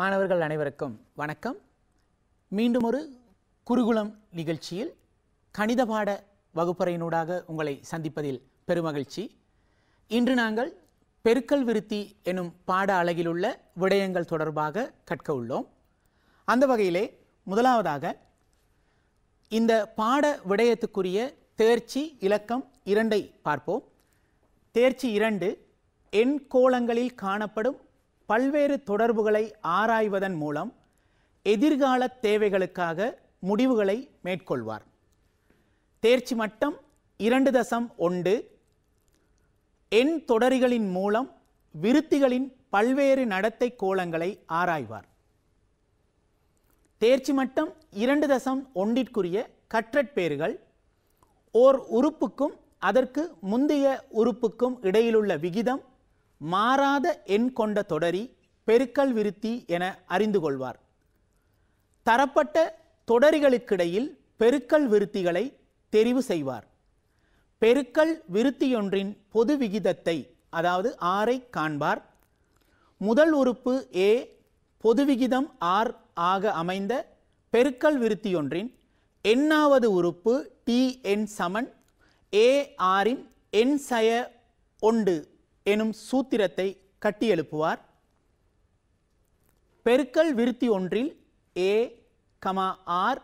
மாணவர்கள் அனைவருக்கும் வணக்கம் மீண்டும் ஒரு குருகுலம் நிகழ்ச்சியில் கணித பாட வகுப்பறையினூடாக உங்களை சந்திப்பதில் பெருமகிழ்ச்சி இன்று நாங்கள் பெருக்கல் விருத்தி எனும் பாட அழகிலுள்ள விடயங்கள் தொடர்பாக கற்க உள்ளோம் அந்த வகையிலே முதலாவதாக இந்த பாட விடயத்துக்குரிய தேர்ச்சி இலக்கம் இரண்டை பார்ப்போம் தேர்ச்சி இரண்டு எண் கோலங்களில் காணப்படும் பல்வேறு தொடர்புகளை ஆராய்வதன் மூலம் எதிர்கால தேவைகளுக்காக முடிவுகளை மேற்கொள்வார் தேர்ச்சி மட்டம் இரண்டு தசம் ஒன்று எண் தொடரிகளின் மூலம் விருத்திகளின் பல்வேறு நடத்தை கோலங்களை ஆராய்வார் தேர்ச்சி மட்டம் இரண்டு தசம் ஒன்றிற்குரிய கற்றற்பேறுகள் ஓர் உறுப்புக்கும் அதற்கு முந்தைய உறுப்புக்கும் இடையிலுள்ள விகிதம் மாறாத எண் கொண்ட தொடரி பெருக்கல் விருத்தி என அறிந்து கொள்வார் தரப்பட்ட தொடரிகளுக்கிடையில் பெருக்கல் விருத்திகளை தெரிவு செய்வார் பெருக்கல் விருத்தியொன்றின் பொது விகிதத்தை அதாவது ஆரை காண்பார் முதல் உறுப்பு ஏ பொது விகிதம் ஆர் ஆக அமைந்த பெருக்கல் விருத்தியொன்றின் எண்ணாவது உறுப்பு டி என் சமன் ஏ ஆரின் எண் சய ஒன்று எனும் சூத்திரத்தை கட்டியெழுப்புவார் பெருக்கல் விருத்தி ஒன்றில் A comma R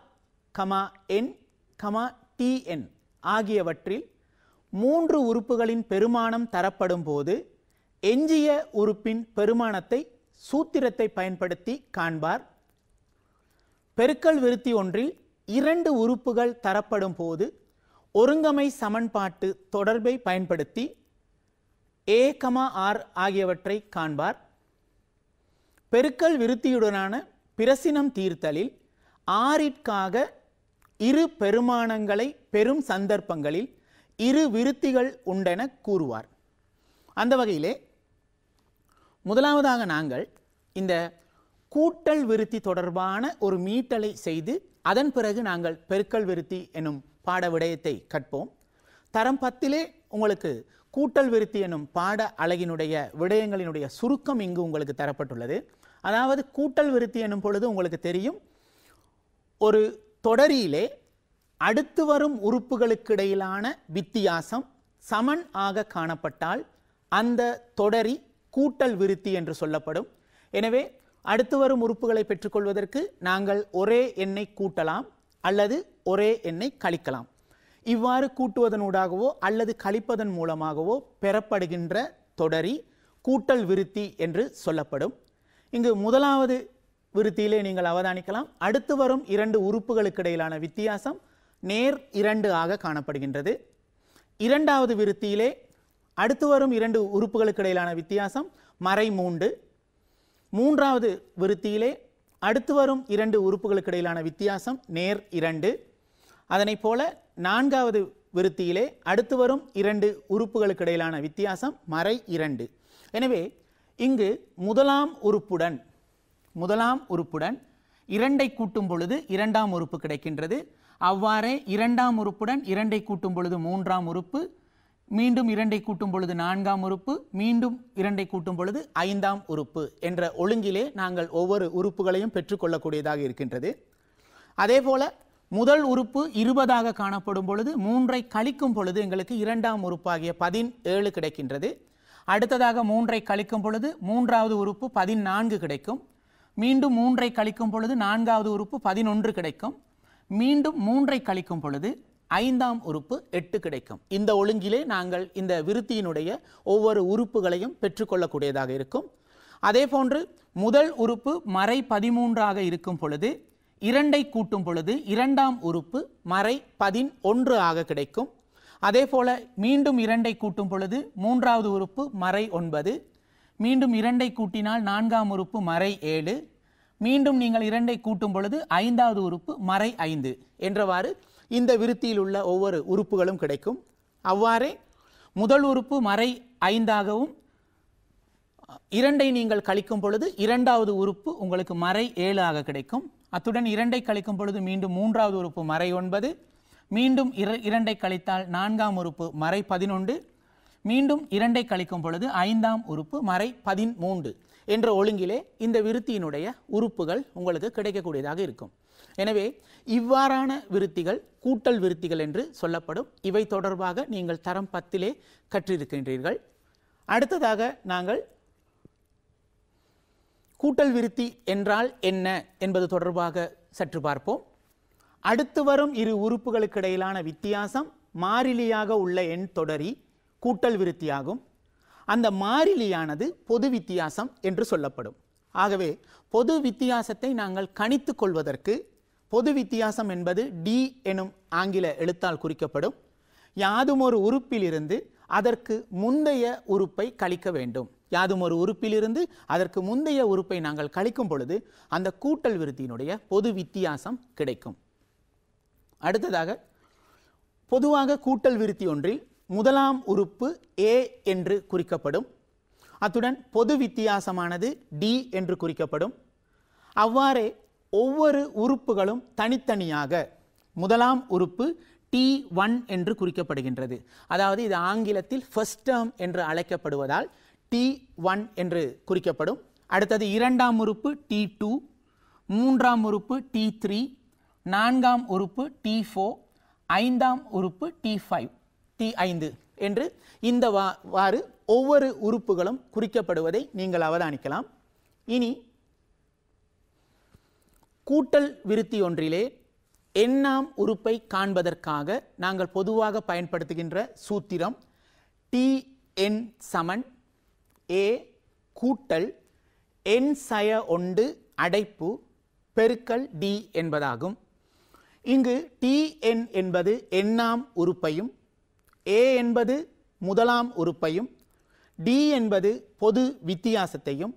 comma N comma T N ஆகியவற்றில் மூன்று உறுப்புகளின் பெருமானம் தரப்படும் போது எஞ்சிய உறுப்பின் பெருமானத்தை சூத்திரத்தை பயன்படுத்தி காண்பார் பெருக்கல் விருத்தி ஒன்றில் இரண்டு உறுப்புகள் தரப்படும் போது ஒருங்கமை சமன்பாட்டு தொடர்பை பயன்படுத்தி ஏ கமா ஆர் ஆகியவற்றை காண்பார் பெருக்கல் விருத்தியுடனான பிரசினம் தீர்த்தலில் ஆறிற்காக இரு பெருமானங்களை பெரும் சந்தர்ப்பங்களில் இரு விருத்திகள் உண்டென கூறுவார் அந்த வகையிலே முதலாவதாக நாங்கள் இந்த கூட்டல் விருத்தி தொடர்பான ஒரு மீட்டலை செய்து அதன் பிறகு நாங்கள் பெருக்கல் விருத்தி எனும் பாட விடயத்தை கற்போம் தரம் பத்திலே உங்களுக்கு கூட்டல் விருத்தி எனும் பாட அழகினுடைய விடயங்களினுடைய சுருக்கம் இங்கு உங்களுக்கு தரப்பட்டுள்ளது அதாவது கூட்டல் விருத்தி எனும் பொழுது உங்களுக்கு தெரியும் ஒரு தொடரியிலே அடுத்து வரும் உறுப்புகளுக்கிடையிலான வித்தியாசம் சமன் ஆக காணப்பட்டால் அந்த தொடரி கூட்டல் விருத்தி என்று சொல்லப்படும் எனவே அடுத்து வரும் உறுப்புகளை பெற்றுக்கொள்வதற்கு நாங்கள் ஒரே எண்ணை கூட்டலாம் அல்லது ஒரே எண்ணை கழிக்கலாம் இவ்வாறு கூட்டுவதனூடாகவோ அல்லது கழிப்பதன் மூலமாகவோ பெறப்படுகின்ற தொடரி கூட்டல் விருத்தி என்று சொல்லப்படும் இங்கு முதலாவது விருத்தியிலே நீங்கள் அவதானிக்கலாம் அடுத்து வரும் இரண்டு உறுப்புகளுக்கு இடையிலான வித்தியாசம் நேர் இரண்டு ஆக காணப்படுகின்றது இரண்டாவது விருத்தியிலே அடுத்து வரும் இரண்டு உறுப்புகளுக்கு இடையிலான வித்தியாசம் மறை மூன்று மூன்றாவது விருத்தியிலே அடுத்து வரும் இரண்டு உறுப்புகளுக்கு இடையிலான வித்தியாசம் நேர் இரண்டு அதனை போல நான்காவது விருத்தியிலே அடுத்து வரும் இரண்டு உறுப்புகளுக்கு இடையிலான வித்தியாசம் மறை இரண்டு எனவே இங்கு முதலாம் உறுப்புடன் முதலாம் உறுப்புடன் இரண்டை கூட்டும் பொழுது இரண்டாம் உறுப்பு கிடைக்கின்றது அவ்வாறே இரண்டாம் உறுப்புடன் இரண்டை கூட்டும் பொழுது மூன்றாம் உறுப்பு மீண்டும் இரண்டை கூட்டும் பொழுது நான்காம் உறுப்பு மீண்டும் இரண்டை கூட்டும் பொழுது ஐந்தாம் உறுப்பு என்ற ஒழுங்கிலே நாங்கள் ஒவ்வொரு உறுப்புகளையும் பெற்றுக்கொள்ளக்கூடியதாக இருக்கின்றது அதேபோல முதல் உறுப்பு இருபதாக காணப்படும் பொழுது மூன்றை கழிக்கும் பொழுது எங்களுக்கு இரண்டாம் உறுப்பாகிய பதினேழு கிடைக்கின்றது அடுத்ததாக மூன்றை கழிக்கும் பொழுது மூன்றாவது உறுப்பு பதினான்கு கிடைக்கும் மீண்டும் மூன்றை கழிக்கும் பொழுது நான்காவது உறுப்பு பதினொன்று கிடைக்கும் மீண்டும் மூன்றை கழிக்கும் பொழுது ஐந்தாம் உறுப்பு எட்டு கிடைக்கும் இந்த ஒழுங்கிலே நாங்கள் இந்த விருத்தியினுடைய ஒவ்வொரு உறுப்புகளையும் பெற்றுக்கொள்ளக்கூடியதாக இருக்கும் அதே போன்று முதல் உறுப்பு மறை பதிமூன்றாக இருக்கும் பொழுது இரண்டை கூட்டும் பொழுது இரண்டாம் உறுப்பு மறை பதின் ஒன்று ஆக கிடைக்கும் அதே போல மீண்டும் இரண்டை கூட்டும் பொழுது மூன்றாவது உறுப்பு மறை ஒன்பது மீண்டும் இரண்டை கூட்டினால் நான்காம் உறுப்பு மறை ஏழு மீண்டும் நீங்கள் இரண்டை கூட்டும் பொழுது ஐந்தாவது உறுப்பு மறை ஐந்து என்றவாறு இந்த விருத்தியில் உள்ள ஒவ்வொரு உறுப்புகளும் கிடைக்கும் அவ்வாறே முதல் உறுப்பு மறை ஐந்தாகவும் இரண்டை நீங்கள் கழிக்கும் பொழுது இரண்டாவது உறுப்பு உங்களுக்கு மறை ஏழு ஆக கிடைக்கும் அத்துடன் இரண்டை கழிக்கும் பொழுது மீண்டும் மூன்றாவது உறுப்பு மறை ஒன்பது மீண்டும் இர இரண்டை கழித்தால் நான்காம் உறுப்பு மறை பதினொன்று மீண்டும் இரண்டை கழிக்கும் பொழுது ஐந்தாம் உறுப்பு மறை பதிமூன்று என்ற ஒழுங்கிலே இந்த விருத்தியினுடைய உறுப்புகள் உங்களுக்கு கிடைக்கக்கூடியதாக இருக்கும் எனவே இவ்வாறான விருத்திகள் கூட்டல் விருத்திகள் என்று சொல்லப்படும் இவை தொடர்பாக நீங்கள் தரம் பத்திலே கற்றிருக்கின்றீர்கள் அடுத்ததாக நாங்கள் கூட்டல் விருத்தி என்றால் என்ன என்பது தொடர்பாக சற்று பார்ப்போம் அடுத்து வரும் இரு உறுப்புகளுக்கு இடையிலான வித்தியாசம் மாறிலியாக உள்ள எண் தொடரி கூட்டல் விருத்தியாகும் அந்த மாறிலியானது பொது வித்தியாசம் என்று சொல்லப்படும் ஆகவே பொது வித்தியாசத்தை நாங்கள் கணித்து கொள்வதற்கு பொது வித்தியாசம் என்பது டி எனும் ஆங்கில எழுத்தால் குறிக்கப்படும் யாதும் ஒரு உறுப்பிலிருந்து அதற்கு முந்தைய உறுப்பை கழிக்க வேண்டும் யாதும் ஒரு உறுப்பிலிருந்து அதற்கு முந்தைய உறுப்பை நாங்கள் கழிக்கும் பொழுது அந்த கூட்டல் விருத்தியினுடைய பொது வித்தியாசம் கிடைக்கும் அடுத்ததாக பொதுவாக கூட்டல் விருத்தி ஒன்றில் முதலாம் உறுப்பு ஏ என்று குறிக்கப்படும் அத்துடன் பொது வித்தியாசமானது டி என்று குறிக்கப்படும் அவ்வாறே ஒவ்வொரு உறுப்புகளும் தனித்தனியாக முதலாம் உறுப்பு டி ஒன் என்று குறிக்கப்படுகின்றது அதாவது இது ஆங்கிலத்தில் ஃபஸ்ட் டேர்ம் என்று அழைக்கப்படுவதால் டி ஒன் என்று குறிக்கப்படும் அடுத்தது இரண்டாம் உறுப்பு டி டூ மூன்றாம் உறுப்பு டி த்ரீ நான்காம் உறுப்பு டி ஃபோர் ஐந்தாம் உறுப்பு டி ஃபைவ் டி ஐந்து என்று இந்த வா வாறு ஒவ்வொரு உறுப்புகளும் குறிக்கப்படுவதை நீங்கள் அவதானிக்கலாம் இனி கூட்டல் விருத்தி ஒன்றிலே எண்ணாம் உறுப்பை காண்பதற்காக நாங்கள் பொதுவாக பயன்படுத்துகின்ற சூத்திரம் டி என் சமன் ஏ கூட்டல் என் சய ஒன்று அடைப்பு பெருக்கல் டி என்பதாகும் இங்கு டிஎன் என்பது எண்ணாம் உறுப்பையும் ஏ என்பது முதலாம் உறுப்பையும் டி என்பது பொது வித்தியாசத்தையும்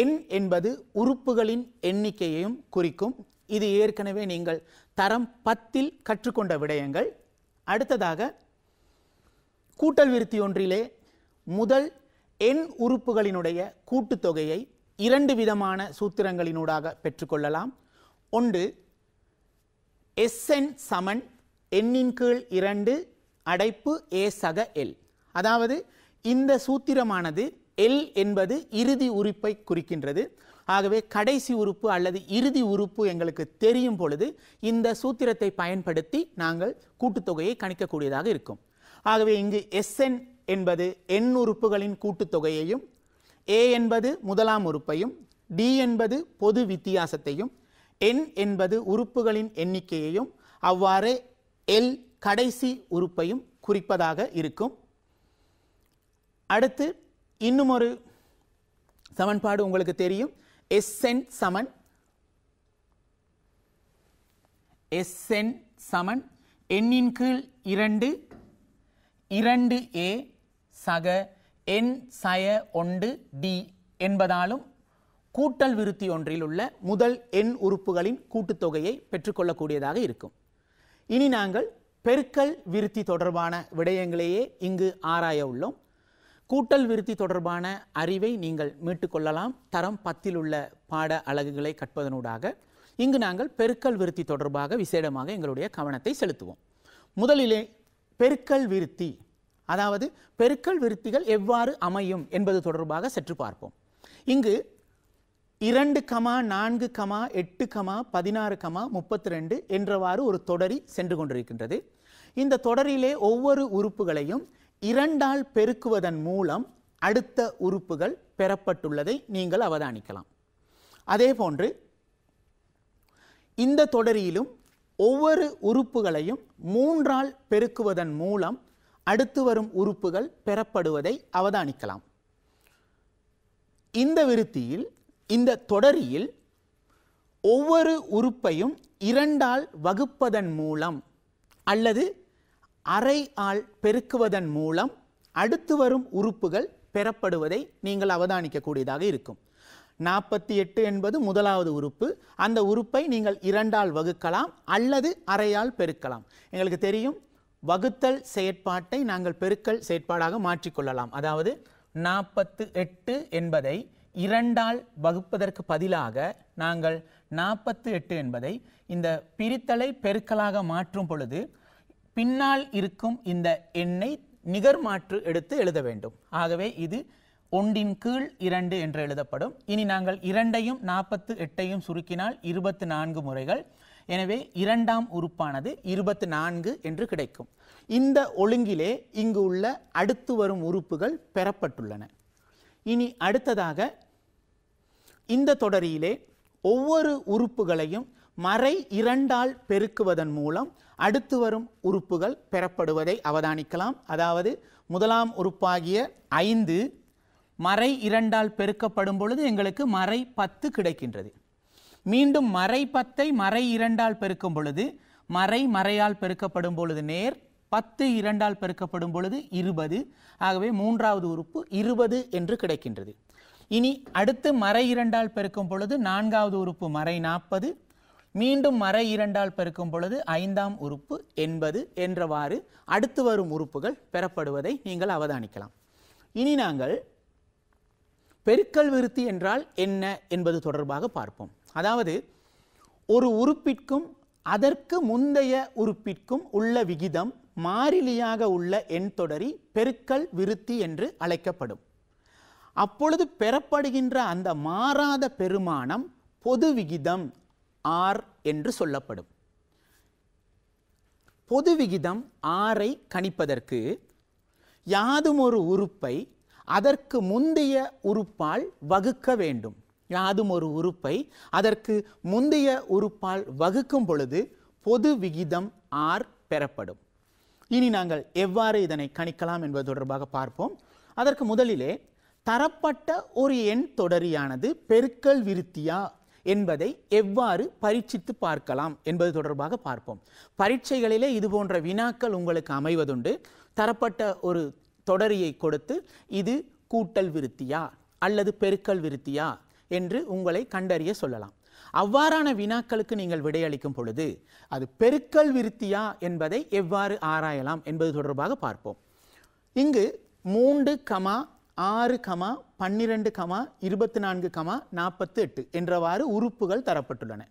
எண் என்பது உறுப்புகளின் எண்ணிக்கையையும் குறிக்கும் இது ஏற்கனவே நீங்கள் தரம் பத்தில் கற்றுக்கொண்ட விடயங்கள் அடுத்ததாக கூட்டல் விருத்தி ஒன்றிலே முதல் எண் உறுப்புகளினுடைய கூட்டுத்தொகையை இரண்டு விதமான சூத்திரங்களினூடாக பெற்றுக்கொள்ளலாம் ஒன்று எஸ்என் சமன் எண்ணின் கீழ் இரண்டு அடைப்பு ஏ சக எல் அதாவது இந்த சூத்திரமானது எல் என்பது இறுதி உறுப்பை குறிக்கின்றது ஆகவே கடைசி உறுப்பு அல்லது இறுதி உறுப்பு எங்களுக்கு தெரியும் பொழுது இந்த சூத்திரத்தை பயன்படுத்தி நாங்கள் கூட்டுத்தொகையை கணிக்கக்கூடியதாக இருக்கும் ஆகவே இங்கு எஸ்என் என்பது எண் உறுப்புகளின் கூட்டுத்தொகையையும் ஏ என்பது முதலாம் உறுப்பையும் டி என்பது பொது வித்தியாசத்தையும் எண் என்பது உறுப்புகளின் எண்ணிக்கையையும் அவ்வாறு எல் கடைசி உறுப்பையும் குறிப்பதாக இருக்கும் அடுத்து இன்னும் ஒரு சமன்பாடு உங்களுக்கு தெரியும் எஸ்என் சமன் எஸ்என் சமன் எண்ணின் கீழ் இரண்டு இரண்டு ஏ சக என் சய ஒன்று டி என்பதாலும் கூட்டல் விருத்தி ஒன்றில் உள்ள முதல் எண் உறுப்புகளின் கூட்டுத்தொகையை பெற்றுக்கொள்ளக்கூடியதாக இருக்கும் இனி நாங்கள் பெருக்கல் விருத்தி தொடர்பான விடயங்களையே இங்கு ஆராய உள்ளோம் கூட்டல் விருத்தி தொடர்பான அறிவை நீங்கள் மீட்டுக்கொள்ளலாம் தரம் பத்தில் உள்ள பாட அலகுகளை கற்பதனூடாக இங்கு நாங்கள் பெருக்கல் விருத்தி தொடர்பாக விசேடமாக எங்களுடைய கவனத்தை செலுத்துவோம் முதலிலே பெருக்கல் விருத்தி அதாவது பெருக்கல் விருத்திகள் எவ்வாறு அமையும் என்பது தொடர்பாக சற்று பார்ப்போம் இங்கு இரண்டு கமா நான்கு கமா எட்டு கமா பதினாறு கமா முப்பத்தி ரெண்டு என்றவாறு ஒரு தொடரி சென்று கொண்டிருக்கின்றது இந்த தொடரிலே ஒவ்வொரு உறுப்புகளையும் இரண்டால் பெருக்குவதன் மூலம் அடுத்த உறுப்புகள் பெறப்பட்டுள்ளதை நீங்கள் அவதானிக்கலாம் அதே போன்று இந்த தொடரியிலும் ஒவ்வொரு உறுப்புகளையும் மூன்றால் பெருக்குவதன் மூலம் அடுத்து வரும் உறுப்புகள் பெறப்படுவதை அவதானிக்கலாம் இந்த விருத்தியில் இந்த தொடரியில் ஒவ்வொரு உறுப்பையும் இரண்டால் வகுப்பதன் மூலம் அல்லது அரை ஆள் பெருக்குவதன் மூலம் அடுத்து வரும் உறுப்புகள் பெறப்படுவதை நீங்கள் அவதானிக்கக்கூடியதாக இருக்கும் நாற்பத்தி எட்டு என்பது முதலாவது உறுப்பு அந்த உறுப்பை நீங்கள் இரண்டால் வகுக்கலாம் அல்லது அறையால் பெருக்கலாம் எங்களுக்கு தெரியும் வகுத்தல் செயற்பாட்டை நாங்கள் பெருக்கல் செயற்பாடாக மாற்றிக்கொள்ளலாம் அதாவது நாற்பத்து எட்டு என்பதை இரண்டால் வகுப்பதற்கு பதிலாக நாங்கள் நாற்பத்து எட்டு என்பதை இந்த பிரித்தலை பெருக்கலாக மாற்றும் பொழுது பின்னால் இருக்கும் இந்த எண்ணை நிகர்மாற்று எடுத்து எழுத வேண்டும் ஆகவே இது ஒன்றின் கீழ் இரண்டு என்று எழுதப்படும் இனி நாங்கள் இரண்டையும் நாற்பத்து எட்டையும் சுருக்கினால் இருபத்து நான்கு முறைகள் எனவே இரண்டாம் உறுப்பானது இருபத்து நான்கு என்று கிடைக்கும் இந்த ஒழுங்கிலே இங்கு உள்ள அடுத்து வரும் உறுப்புகள் பெறப்பட்டுள்ளன இனி அடுத்ததாக இந்த தொடரியிலே ஒவ்வொரு உறுப்புகளையும் மறை இரண்டால் பெருக்குவதன் மூலம் அடுத்து வரும் உறுப்புகள் பெறப்படுவதை அவதானிக்கலாம் அதாவது முதலாம் உறுப்பாகிய ஐந்து மறை இரண்டால் பெருக்கப்படும் பொழுது எங்களுக்கு மறை பத்து கிடைக்கின்றது மீண்டும் மறை பத்தை மறை இரண்டால் பெருக்கும் பொழுது மறை மறையால் பெருக்கப்படும் பொழுது நேர் பத்து இரண்டால் பெருக்கப்படும் பொழுது இருபது ஆகவே மூன்றாவது உறுப்பு இருபது என்று கிடைக்கின்றது இனி அடுத்து மறை இரண்டால் பெருக்கும் பொழுது நான்காவது உறுப்பு மறை நாற்பது மீண்டும் மறை இரண்டால் பெருக்கும் பொழுது ஐந்தாம் உறுப்பு எண்பது என்றவாறு அடுத்து வரும் உறுப்புகள் பெறப்படுவதை நீங்கள் அவதானிக்கலாம் இனி நாங்கள் பெருக்கல் விருத்தி என்றால் என்ன என்பது தொடர்பாக பார்ப்போம் அதாவது ஒரு உறுப்பிற்கும் அதற்கு முந்தைய உறுப்பிற்கும் உள்ள விகிதம் மாறிலியாக உள்ள எண் தொடரி பெருக்கல் விருத்தி என்று அழைக்கப்படும் அப்பொழுது பெறப்படுகின்ற அந்த மாறாத பெருமானம் பொது விகிதம் ஆர் என்று சொல்லப்படும் பொது விகிதம் ஆரை கணிப்பதற்கு யாதும் ஒரு உறுப்பை அதற்கு முந்தைய உறுப்பால் வகுக்க வேண்டும் யாதும் ஒரு உறுப்பை அதற்கு முந்தைய உறுப்பால் வகுக்கும் பொழுது பொது விகிதம் ஆர் பெறப்படும் இனி நாங்கள் எவ்வாறு இதனை கணிக்கலாம் என்பது தொடர்பாக பார்ப்போம் அதற்கு முதலிலே தரப்பட்ட ஒரு எண் தொடரியானது பெருக்கல் விருத்தியா என்பதை எவ்வாறு பரீட்சித்து பார்க்கலாம் என்பது தொடர்பாக பார்ப்போம் பரீட்சைகளிலே இது போன்ற வினாக்கள் உங்களுக்கு அமைவதுண்டு தரப்பட்ட ஒரு தொடரியை கொடுத்து இது கூட்டல் விருத்தியா அல்லது பெருக்கல் விருத்தியா என்று உங்களை கண்டறிய சொல்லலாம் அவ்வாறான வினாக்களுக்கு நீங்கள் விடையளிக்கும் பொழுது அது பெருக்கல் விருத்தியா என்பதை எவ்வாறு ஆராயலாம் என்பது தொடர்பாக பார்ப்போம் இங்கு மூன்று கமா ஆறு கமா பன்னிரண்டு கமா இருபத்தி நான்கு கமா நாற்பத்தி எட்டு என்றவாறு உறுப்புகள் தரப்பட்டுள்ளன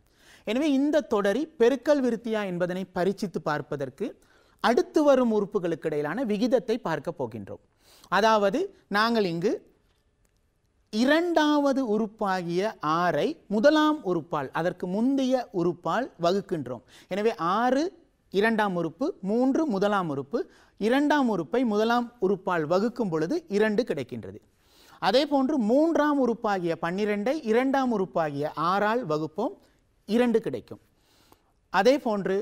எனவே இந்த தொடரி பெருக்கல் விருத்தியா என்பதனை பரிச்சித்து பார்ப்பதற்கு அடுத்து வரும் உறுப்புகளுக்கு இடையிலான விகிதத்தை பார்க்க போகின்றோம் அதாவது நாங்கள் இங்கு இரண்டாவது உறுப்பாகிய ஆறை முதலாம் உறுப்பால் அதற்கு முந்தைய உறுப்பால் வகுக்கின்றோம் எனவே ஆறு இரண்டாம் உறுப்பு மூன்று முதலாம் உறுப்பு இரண்டாம் உறுப்பை முதலாம் உறுப்பால் வகுக்கும் பொழுது இரண்டு கிடைக்கின்றது அதே போன்று மூன்றாம் உறுப்பாகிய பன்னிரெண்டை இரண்டாம் உறுப்பாகிய ஆறால் வகுப்போம் இரண்டு கிடைக்கும் அதே போன்று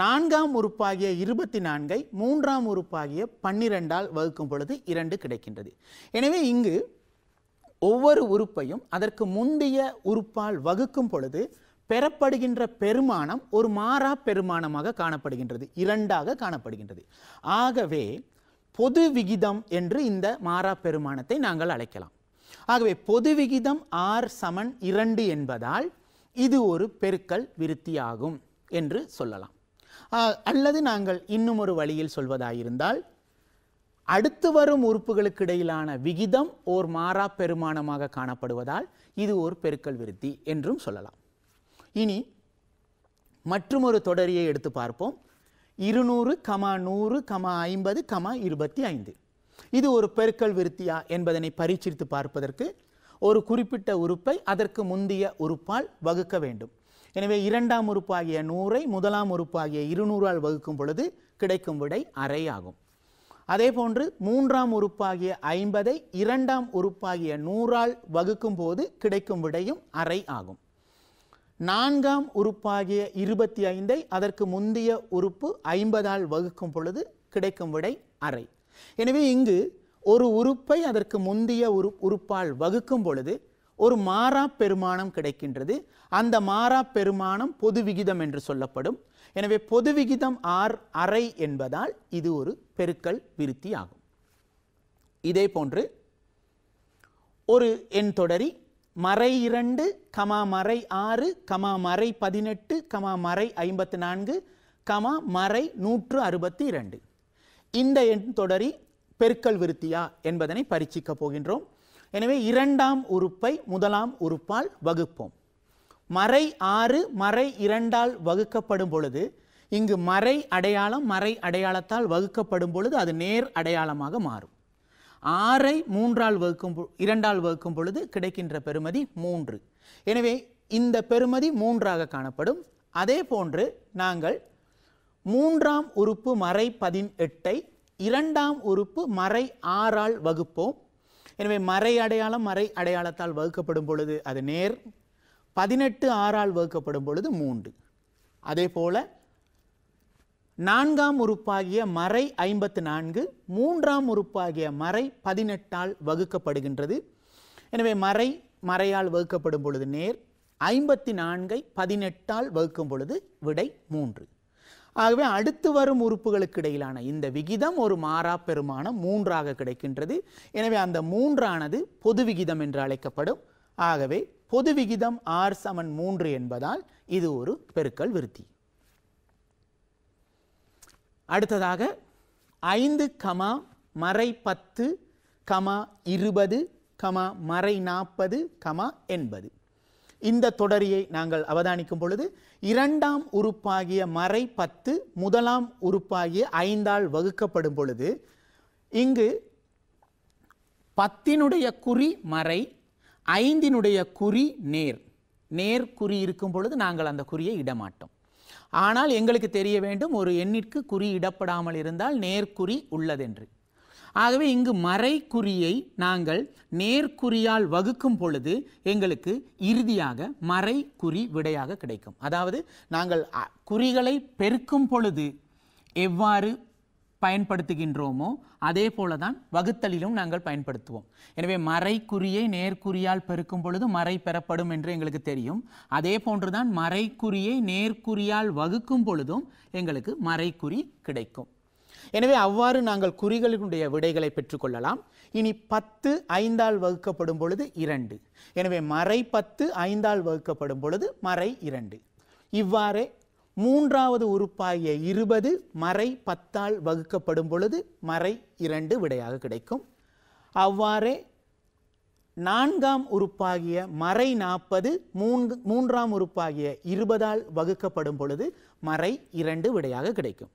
நான்காம் உறுப்பாகிய இருபத்தி நான்கை மூன்றாம் உறுப்பாகிய பன்னிரெண்டால் வகுக்கும் பொழுது இரண்டு கிடைக்கின்றது எனவே இங்கு ஒவ்வொரு உறுப்பையும் அதற்கு முந்தைய உறுப்பால் வகுக்கும் பொழுது பெறப்படுகின்ற பெருமானம் ஒரு மாறா பெருமானமாக காணப்படுகின்றது இரண்டாக காணப்படுகின்றது ஆகவே பொது விகிதம் என்று இந்த மாறா பெருமானத்தை நாங்கள் அழைக்கலாம் ஆகவே பொது விகிதம் ஆர் சமன் இரண்டு என்பதால் இது ஒரு பெருக்கல் விருத்தியாகும் என்று சொல்லலாம் அல்லது நாங்கள் இன்னும் ஒரு வழியில் சொல்வதாயிருந்தால் அடுத்து வரும் உறுப்புகளுக்கு இடையிலான விகிதம் ஓர் மாறா பெருமானமாக காணப்படுவதால் இது ஒரு பெருக்கல் விருத்தி என்றும் சொல்லலாம் இனி மற்றும் ஒரு தொடரியை எடுத்து பார்ப்போம் இருநூறு கமா நூறு கமா ஐம்பது கமா இருபத்தி ஐந்து இது ஒரு பெருக்கல் விருத்தியா என்பதனை பரிச்சரித்து பார்ப்பதற்கு ஒரு குறிப்பிட்ட உறுப்பை அதற்கு முந்தைய உறுப்பால் வகுக்க வேண்டும் எனவே இரண்டாம் உறுப்பாகிய நூறை முதலாம் உறுப்பாகிய இருநூறால் வகுக்கும் பொழுது கிடைக்கும் விடை அரை ஆகும் அதே போன்று மூன்றாம் உறுப்பாகிய ஐம்பதை இரண்டாம் உறுப்பாகிய நூறால் வகுக்கும் போது கிடைக்கும் விடையும் அரை ஆகும் நான்காம் உறுப்பாகிய இருபத்தி ஐந்தை அதற்கு முந்தைய உறுப்பு ஐம்பதால் வகுக்கும் பொழுது கிடைக்கும் விடை அரை எனவே இங்கு ஒரு உறுப்பை அதற்கு முந்தைய உறுப்பால் வகுக்கும் பொழுது ஒரு மாறா பெருமானம் கிடைக்கின்றது அந்த மாறா பெருமானம் பொது விகிதம் என்று சொல்லப்படும் எனவே பொது விகிதம் ஆர் அரை என்பதால் இது ஒரு பெருக்கல் விருத்தி ஆகும் இதே போன்று ஒரு எண் தொடரி மறை இரண்டு கமா மறை ஆறு கமா மறை பதினெட்டு கமா மறை ஐம்பத்து நான்கு கமா மறை நூற்று அறுபத்தி இரண்டு இந்த எண் தொடரி பெருக்கல் விருத்தியா என்பதனை பரீட்சிக்கப் போகின்றோம் எனவே இரண்டாம் உறுப்பை முதலாம் உறுப்பால் வகுப்போம் மறை ஆறு மறை இரண்டால் வகுக்கப்படும் பொழுது இங்கு மறை அடையாளம் மறை அடையாளத்தால் வகுக்கப்படும் பொழுது அது நேர் அடையாளமாக மாறும் ஆறை மூன்றால் வகுக்கும் இரண்டால் வகுக்கும் பொழுது கிடைக்கின்ற பெருமதி மூன்று எனவே இந்த பெருமதி மூன்றாக காணப்படும் அதே போன்று நாங்கள் மூன்றாம் உறுப்பு மறை பதினெட்டை இரண்டாம் உறுப்பு மறை ஆறால் வகுப்போம் எனவே மறை அடையாளம் மறை அடையாளத்தால் வகுக்கப்படும் பொழுது அது நேர் பதினெட்டு ஆறால் வகுக்கப்படும் பொழுது மூன்று அதே போல் நான்காம் உறுப்பாகிய மறை ஐம்பத்து நான்கு மூன்றாம் உறுப்பாகிய மறை பதினெட்டால் வகுக்கப்படுகின்றது எனவே மறை மறையால் வகுக்கப்படும் பொழுது நேர் ஐம்பத்தி நான்கை பதினெட்டால் வகுக்கும் பொழுது விடை மூன்று ஆகவே அடுத்து வரும் உறுப்புகளுக்கு இடையிலான இந்த விகிதம் ஒரு மாறா பெருமானம் மூன்றாக கிடைக்கின்றது எனவே அந்த மூன்றானது பொது விகிதம் என்று அழைக்கப்படும் ஆகவே பொது விகிதம் ஆர் சமன் மூன்று என்பதால் இது ஒரு பெருக்கல் விருத்தி அடுத்ததாக ஐந்து கமா மறை பத்து கமா இருபது கமா மறை நாற்பது கமா எண்பது இந்த தொடரியை நாங்கள் அவதானிக்கும் பொழுது இரண்டாம் உறுப்பாகிய மறை பத்து முதலாம் உறுப்பாகிய ஐந்தால் வகுக்கப்படும் பொழுது இங்கு பத்தினுடைய குறி மறை ஐந்தினுடைய குறி நேர் நேர் குறி இருக்கும் பொழுது நாங்கள் அந்த குறியை இடமாட்டோம் ஆனால் எங்களுக்கு தெரிய வேண்டும் ஒரு எண்ணிற்கு குறி இடப்படாமல் இருந்தால் நேர்குறி உள்ளதென்று ஆகவே இங்கு மறைக்குறியை நாங்கள் நேர்குறியால் வகுக்கும் பொழுது எங்களுக்கு இறுதியாக மறைக்குறி விடையாக கிடைக்கும் அதாவது நாங்கள் குறிகளை பெருக்கும் பொழுது எவ்வாறு பயன்படுத்துகின்றோமோ அதே போல தான் வகுத்தலிலும் நாங்கள் பயன்படுத்துவோம் எனவே மறைக்குறியை நேர்குறியால் பெருக்கும் பொழுது மறை பெறப்படும் என்று எங்களுக்கு தெரியும் அதே போன்றுதான் மறைக்குறியை நேர்குறியால் வகுக்கும் பொழுதும் எங்களுக்கு மறைக்குறி கிடைக்கும் எனவே அவ்வாறு நாங்கள் குறிகளினுடைய விடைகளை பெற்றுக்கொள்ளலாம் இனி பத்து ஐந்தால் வகுக்கப்படும் பொழுது இரண்டு எனவே மறை பத்து ஐந்தால் வகுக்கப்படும் பொழுது மறை இரண்டு இவ்வாறே மூன்றாவது உறுப்பாகிய இருபது மறை பத்தால் வகுக்கப்படும் பொழுது மறை இரண்டு விடையாக கிடைக்கும் அவ்வாறே நான்காம் உறுப்பாகிய மறை நாற்பது மூன்று மூன்றாம் உறுப்பாகிய இருபதால் வகுக்கப்படும் பொழுது மறை இரண்டு விடையாக கிடைக்கும்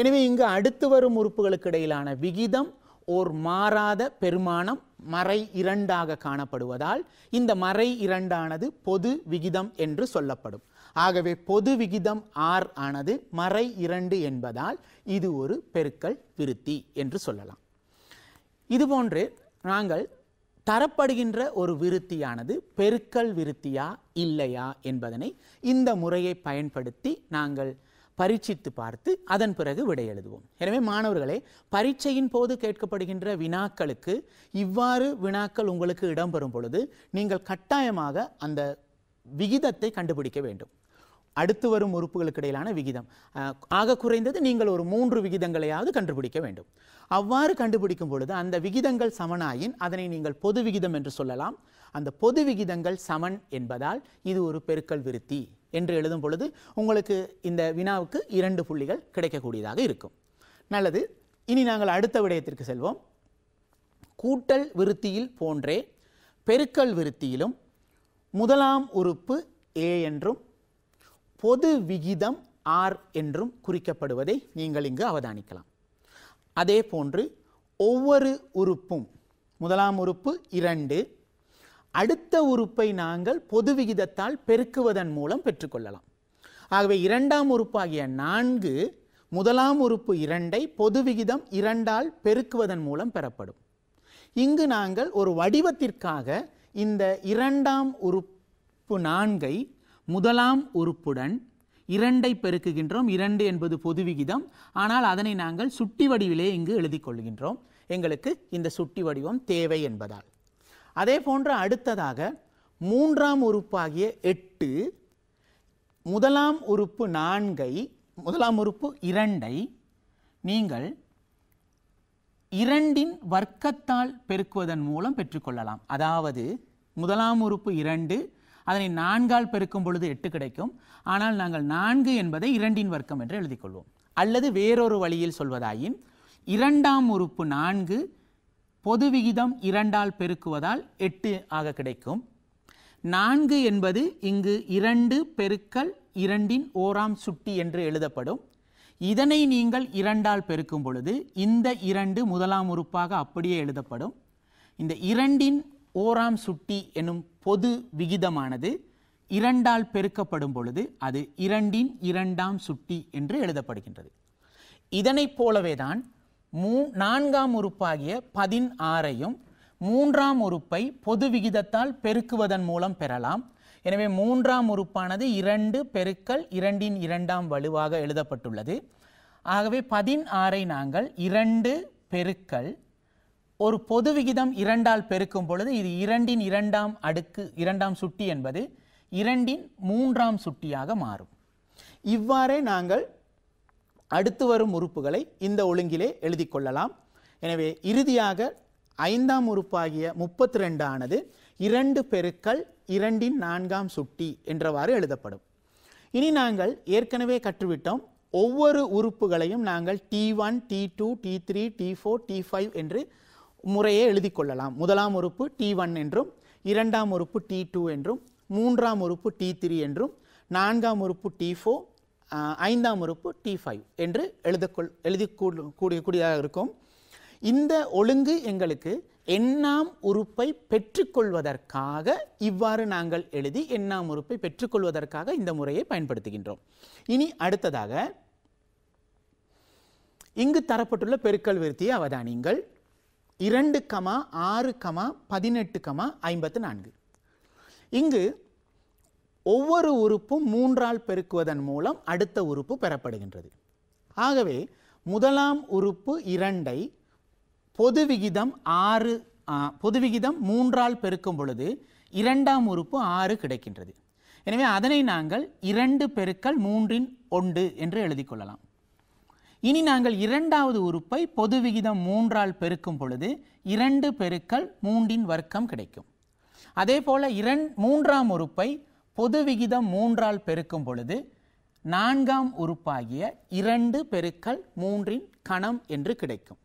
எனவே இங்கு அடுத்து வரும் உறுப்புகளுக்கு இடையிலான விகிதம் ஓர் மாறாத பெருமானம் மறை இரண்டாக காணப்படுவதால் இந்த மறை இரண்டானது பொது விகிதம் என்று சொல்லப்படும் ஆகவே பொது விகிதம் ஆர் ஆனது மறை இரண்டு என்பதால் இது ஒரு பெருக்கல் விருத்தி என்று சொல்லலாம் இதுபோன்று நாங்கள் தரப்படுகின்ற ஒரு விருத்தியானது பெருக்கல் விருத்தியா இல்லையா என்பதனை இந்த முறையை பயன்படுத்தி நாங்கள் பரீட்சித்து பார்த்து அதன் பிறகு விடை எழுதுவோம் எனவே மாணவர்களே பரீட்சையின் போது கேட்கப்படுகின்ற வினாக்களுக்கு இவ்வாறு வினாக்கள் உங்களுக்கு இடம்பெறும் பொழுது நீங்கள் கட்டாயமாக அந்த விகிதத்தை கண்டுபிடிக்க வேண்டும் அடுத்து வரும் உறுப்புகளுக்கு இடையிலான விகிதம் ஆக குறைந்தது நீங்கள் ஒரு மூன்று விகிதங்களையாவது கண்டுபிடிக்க வேண்டும் அவ்வாறு கண்டுபிடிக்கும் பொழுது அந்த விகிதங்கள் சமனாயின் அதனை நீங்கள் பொது விகிதம் என்று சொல்லலாம் அந்த பொது விகிதங்கள் சமன் என்பதால் இது ஒரு பெருக்கல் விருத்தி என்று எழுதும் பொழுது உங்களுக்கு இந்த வினாவுக்கு இரண்டு புள்ளிகள் கிடைக்கக்கூடியதாக இருக்கும் நல்லது இனி நாங்கள் அடுத்த விடயத்திற்கு செல்வோம் கூட்டல் விருத்தியில் போன்றே பெருக்கல் விருத்தியிலும் முதலாம் உறுப்பு ஏ என்றும் பொது விகிதம் ஆர் என்றும் குறிக்கப்படுவதை நீங்கள் இங்கு அவதானிக்கலாம் அதே போன்று ஒவ்வொரு உறுப்பும் முதலாம் உறுப்பு இரண்டு அடுத்த உறுப்பை நாங்கள் பொது விகிதத்தால் பெருக்குவதன் மூலம் பெற்றுக்கொள்ளலாம் ஆகவே இரண்டாம் உறுப்பாகிய நான்கு முதலாம் உறுப்பு இரண்டை பொது விகிதம் இரண்டால் பெருக்குவதன் மூலம் பெறப்படும் இங்கு நாங்கள் ஒரு வடிவத்திற்காக இந்த இரண்டாம் உறுப்பு நான்கை முதலாம் உறுப்புடன் இரண்டை பெருக்குகின்றோம் இரண்டு என்பது பொது விகிதம் ஆனால் அதனை நாங்கள் சுட்டி வடிவிலே இங்கு எழுதி கொள்கின்றோம் எங்களுக்கு இந்த சுட்டி வடிவம் தேவை என்பதால் அதே போன்று அடுத்ததாக மூன்றாம் உறுப்பாகிய எட்டு முதலாம் உறுப்பு நான்கை முதலாம் உறுப்பு இரண்டை நீங்கள் இரண்டின் வர்க்கத்தால் பெருக்குவதன் மூலம் பெற்றுக்கொள்ளலாம் அதாவது முதலாம் உறுப்பு இரண்டு அதனை நான்கால் பெருக்கும் பொழுது எட்டு கிடைக்கும் ஆனால் நாங்கள் நான்கு என்பதை இரண்டின் வர்க்கம் என்று எழுதிக்கொள்வோம் அல்லது வேறொரு வழியில் சொல்வதாயின் இரண்டாம் உறுப்பு நான்கு பொது விகிதம் இரண்டால் பெருக்குவதால் எட்டு ஆக கிடைக்கும் நான்கு என்பது இங்கு இரண்டு பெருக்கல் இரண்டின் ஓராம் சுட்டி என்று எழுதப்படும் இதனை நீங்கள் இரண்டால் பெருக்கும் பொழுது இந்த இரண்டு முதலாம் உறுப்பாக அப்படியே எழுதப்படும் இந்த இரண்டின் ஓராம் சுட்டி எனும் பொது விகிதமானது இரண்டால் பெருக்கப்படும் பொழுது அது இரண்டின் இரண்டாம் சுட்டி என்று எழுதப்படுகின்றது இதனைப் போலவே தான் மூ நான்காம் உறுப்பாகிய பதினாறையும் மூன்றாம் உறுப்பை பொது விகிதத்தால் பெருக்குவதன் மூலம் பெறலாம் எனவே மூன்றாம் உறுப்பானது இரண்டு பெருக்கல் இரண்டின் இரண்டாம் வலுவாக எழுதப்பட்டுள்ளது ஆகவே பதினாறை நாங்கள் இரண்டு பெருக்கல் ஒரு பொது விகிதம் இரண்டால் பெருக்கும் பொழுது இது இரண்டின் இரண்டாம் அடுக்கு இரண்டாம் சுட்டி என்பது இரண்டின் மூன்றாம் சுட்டியாக மாறும் இவ்வாறே நாங்கள் அடுத்து வரும் உறுப்புகளை இந்த ஒழுங்கிலே எழுதி கொள்ளலாம் எனவே இறுதியாக ஐந்தாம் உறுப்பாகிய முப்பத்தி ரெண்டானது இரண்டு பெருக்கள் இரண்டின் நான்காம் சுட்டி என்றவாறு எழுதப்படும் இனி நாங்கள் ஏற்கனவே கற்றுவிட்டோம் ஒவ்வொரு உறுப்புகளையும் நாங்கள் T one T two T three T four T five என்று முறையே எழுதி கொள்ளலாம் முதலாம் உறுப்பு டி ஒன் என்றும் இரண்டாம் உறுப்பு டி டூ என்றும் மூன்றாம் உறுப்பு டி த்ரீ என்றும் நான்காம் உறுப்பு டி ஃபோர் ஐந்தாம் உறுப்பு டி ஃபைவ் என்று எழுதக்கொள் எழுதி கூடிய கூடியதாக இருக்கும் இந்த ஒழுங்கு எங்களுக்கு எண்ணாம் உறுப்பை பெற்றுக்கொள்வதற்காக இவ்வாறு நாங்கள் எழுதி எண்ணாம் உறுப்பை பெற்றுக்கொள்வதற்காக இந்த முறையை பயன்படுத்துகின்றோம் இனி அடுத்ததாக இங்கு தரப்பட்டுள்ள பெருக்கல் விருத்தியை அவதானியுங்கள் இரண்டு கமா ஆறு கமா பதினெட்டு கமா ஐம்பத்து நான்கு இங்கு ஒவ்வொரு உறுப்பும் மூன்றால் பெருக்குவதன் மூலம் அடுத்த உறுப்பு பெறப்படுகின்றது ஆகவே முதலாம் உறுப்பு இரண்டை பொது விகிதம் ஆறு பொது விகிதம் மூன்றால் பெருக்கும் பொழுது இரண்டாம் உறுப்பு ஆறு கிடைக்கின்றது எனவே அதனை நாங்கள் இரண்டு பெருக்கல் மூன்றின் ஒன்று என்று எழுதி கொள்ளலாம் இனி நாங்கள் இரண்டாவது உறுப்பை பொது விகிதம் மூன்றால் பெருக்கும் பொழுது இரண்டு பெருக்கல் மூன்றின் வர்க்கம் கிடைக்கும் அதே போல் இரண் மூன்றாம் உறுப்பை பொது விகிதம் மூன்றால் பெருக்கும் பொழுது நான்காம் உறுப்பாகிய இரண்டு பெருக்கல் மூன்றின் கணம் என்று கிடைக்கும்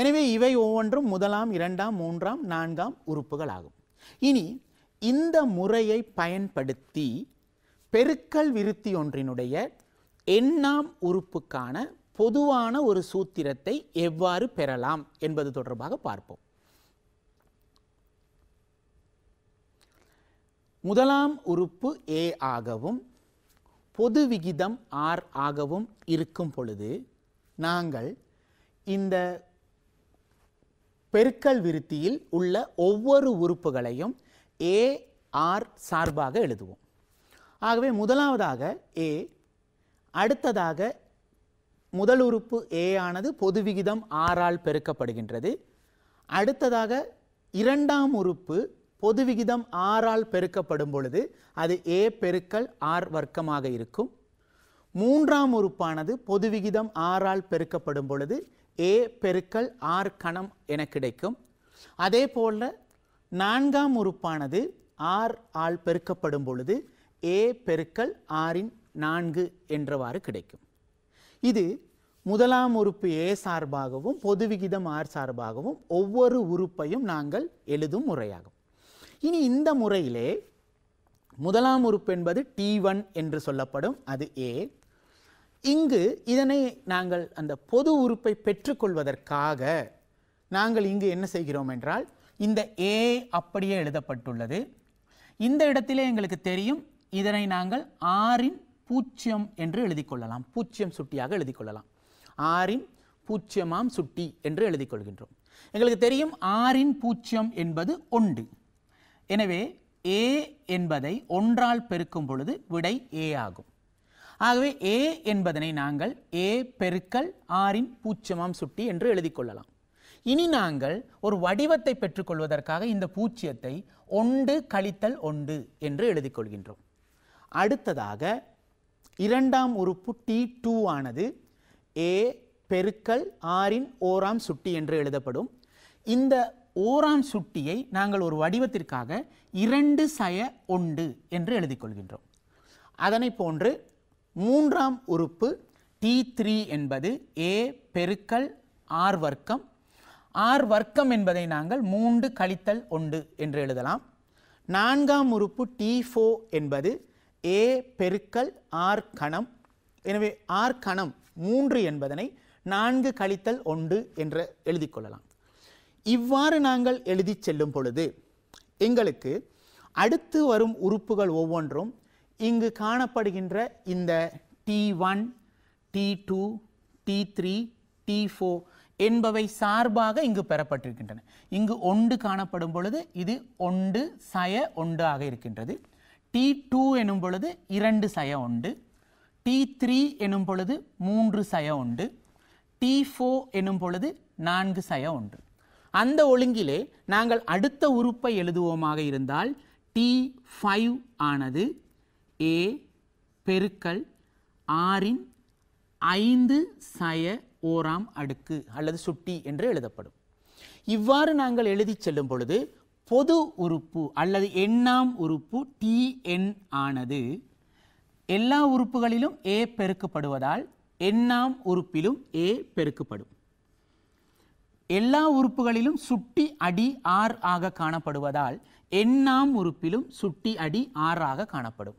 எனவே இவை ஒவ்வொன்றும் முதலாம் இரண்டாம் மூன்றாம் நான்காம் உறுப்புகள் ஆகும் இனி இந்த முறையை பயன்படுத்தி பெருக்கல் விருத்தி ஒன்றினுடைய எண்ணாம் உறுப்புக்கான பொதுவான ஒரு சூத்திரத்தை எவ்வாறு பெறலாம் என்பது தொடர்பாக பார்ப்போம் முதலாம் உறுப்பு ஏ ஆகவும் பொது விகிதம் ஆர் ஆகவும் இருக்கும் பொழுது நாங்கள் இந்த பெருக்கல் விருத்தியில் உள்ள ஒவ்வொரு உறுப்புகளையும் ஏ ஆர் சார்பாக எழுதுவோம் ஆகவே முதலாவதாக ஏ அடுத்ததாக முதல் உறுப்பு ஏ ஆனது பொது விகிதம் ஆறால் பெருக்கப்படுகின்றது அடுத்ததாக இரண்டாம் உறுப்பு பொது விகிதம் ஆறால் பெருக்கப்படும் பொழுது அது ஏ பெருக்கல் ஆர் வர்க்கமாக இருக்கும் மூன்றாம் உறுப்பானது பொது விகிதம் ஆறால் பெருக்கப்படும் பொழுது ஏ பெருக்கல் ஆர் கணம் என கிடைக்கும் அதே போல் நான்காம் உறுப்பானது ஆர் ஆல் பெருக்கப்படும் பொழுது ஏ பெருக்கல் ஆரின் நான்கு என்றவாறு கிடைக்கும் இது முதலாம் உறுப்பு ஏ சார்பாகவும் பொது விகிதம் ஆர் சார்பாகவும் ஒவ்வொரு உறுப்பையும் நாங்கள் எழுதும் முறையாகும் இனி இந்த முறையிலே முதலாம் உறுப்பு என்பது டி ஒன் என்று சொல்லப்படும் அது ஏ இங்கு இதனை நாங்கள் அந்த பொது உறுப்பை பெற்றுக்கொள்வதற்காக நாங்கள் இங்கு என்ன செய்கிறோம் என்றால் இந்த ஏ அப்படியே எழுதப்பட்டுள்ளது இந்த இடத்திலே எங்களுக்கு தெரியும் இதனை நாங்கள் ஆறின் பூச்சியம் என்று எழுதி கொள்ளலாம் பூச்சியம் சுட்டியாக எழுதி கொள்ளலாம் ஆறின் பூச்சியமாம் சுட்டி என்று எழுதி கொள்கின்றோம் எங்களுக்கு தெரியும் ஆறின் பூச்சியம் என்பது ஒன்று எனவே ஏ என்பதை ஒன்றால் பெருக்கும் பொழுது விடை ஏ ஆகும் ஆகவே ஏ என்பதனை நாங்கள் ஏ பெருக்கல் ஆரின் பூச்சியமாம் சுட்டி என்று எழுதி கொள்ளலாம் இனி நாங்கள் ஒரு வடிவத்தை பெற்றுக்கொள்வதற்காக இந்த பூச்சியத்தை ஒன்று கழித்தல் ஒன்று என்று எழுதி கொள்கின்றோம் அடுத்ததாக இரண்டாம் உறுப்பு டி டூ ஆனது ஏ பெருக்கல் ஆரின் ஓராம் சுட்டி என்று எழுதப்படும் இந்த ஓராம் சுட்டியை நாங்கள் ஒரு வடிவத்திற்காக இரண்டு சய ஒன்று என்று எழுதிக்கொள்கின்றோம் அதனை போன்று மூன்றாம் உறுப்பு டி த்ரீ என்பது ஏ பெருக்கல் ஆர் வர்க்கம் ஆர் வர்க்கம் என்பதை நாங்கள் மூன்று கழித்தல் ஒன்று என்று எழுதலாம் நான்காம் உறுப்பு டி ஃபோ என்பது ஏ பெருக்கல் ஆர் கணம் எனவே ஆர் கணம் மூன்று என்பதனை நான்கு கழித்தல் ஒன்று என்று எழுதிக்கொள்ளலாம் இவ்வாறு நாங்கள் எழுதி செல்லும் பொழுது எங்களுக்கு அடுத்து வரும் உறுப்புகள் ஒவ்வொன்றும் இங்கு காணப்படுகின்ற இந்த T one T two T three T four என்பவை சார்பாக இங்கு பெறப்பட்டிருக்கின்றன இங்கு ஒன்று காணப்படும் பொழுது இது ஒன்று சய ஒன்று ஆக இருக்கின்றது டி டூ எனும் பொழுது இரண்டு சய ஒன்று டி த்ரீ எனும் பொழுது மூன்று சய ஒன்று டி ஃபோர் எனும் பொழுது நான்கு சய ஒன்று அந்த ஒழுங்கிலே நாங்கள் அடுத்த உறுப்பை எழுதுவோமாக இருந்தால் டி ஃபைவ் ஆனது ஏ பெருக்கல் ஆறின் ஐந்து சய ஓராம் அடுக்கு அல்லது சுட்டி என்று எழுதப்படும் இவ்வாறு நாங்கள் எழுதி செல்லும் பொழுது பொது உறுப்பு அல்லது எண்ணாம் உறுப்பு டிஎன் ஆனது எல்லா உறுப்புகளிலும் ஏ பெருக்கப்படுவதால் எண்ணாம் உறுப்பிலும் ஏ பெருக்கப்படும் எல்லா உறுப்புகளிலும் சுட்டி அடி ஆர் ஆக காணப்படுவதால் எண்ணாம் உறுப்பிலும் சுட்டி அடி ஆர் ஆக காணப்படும்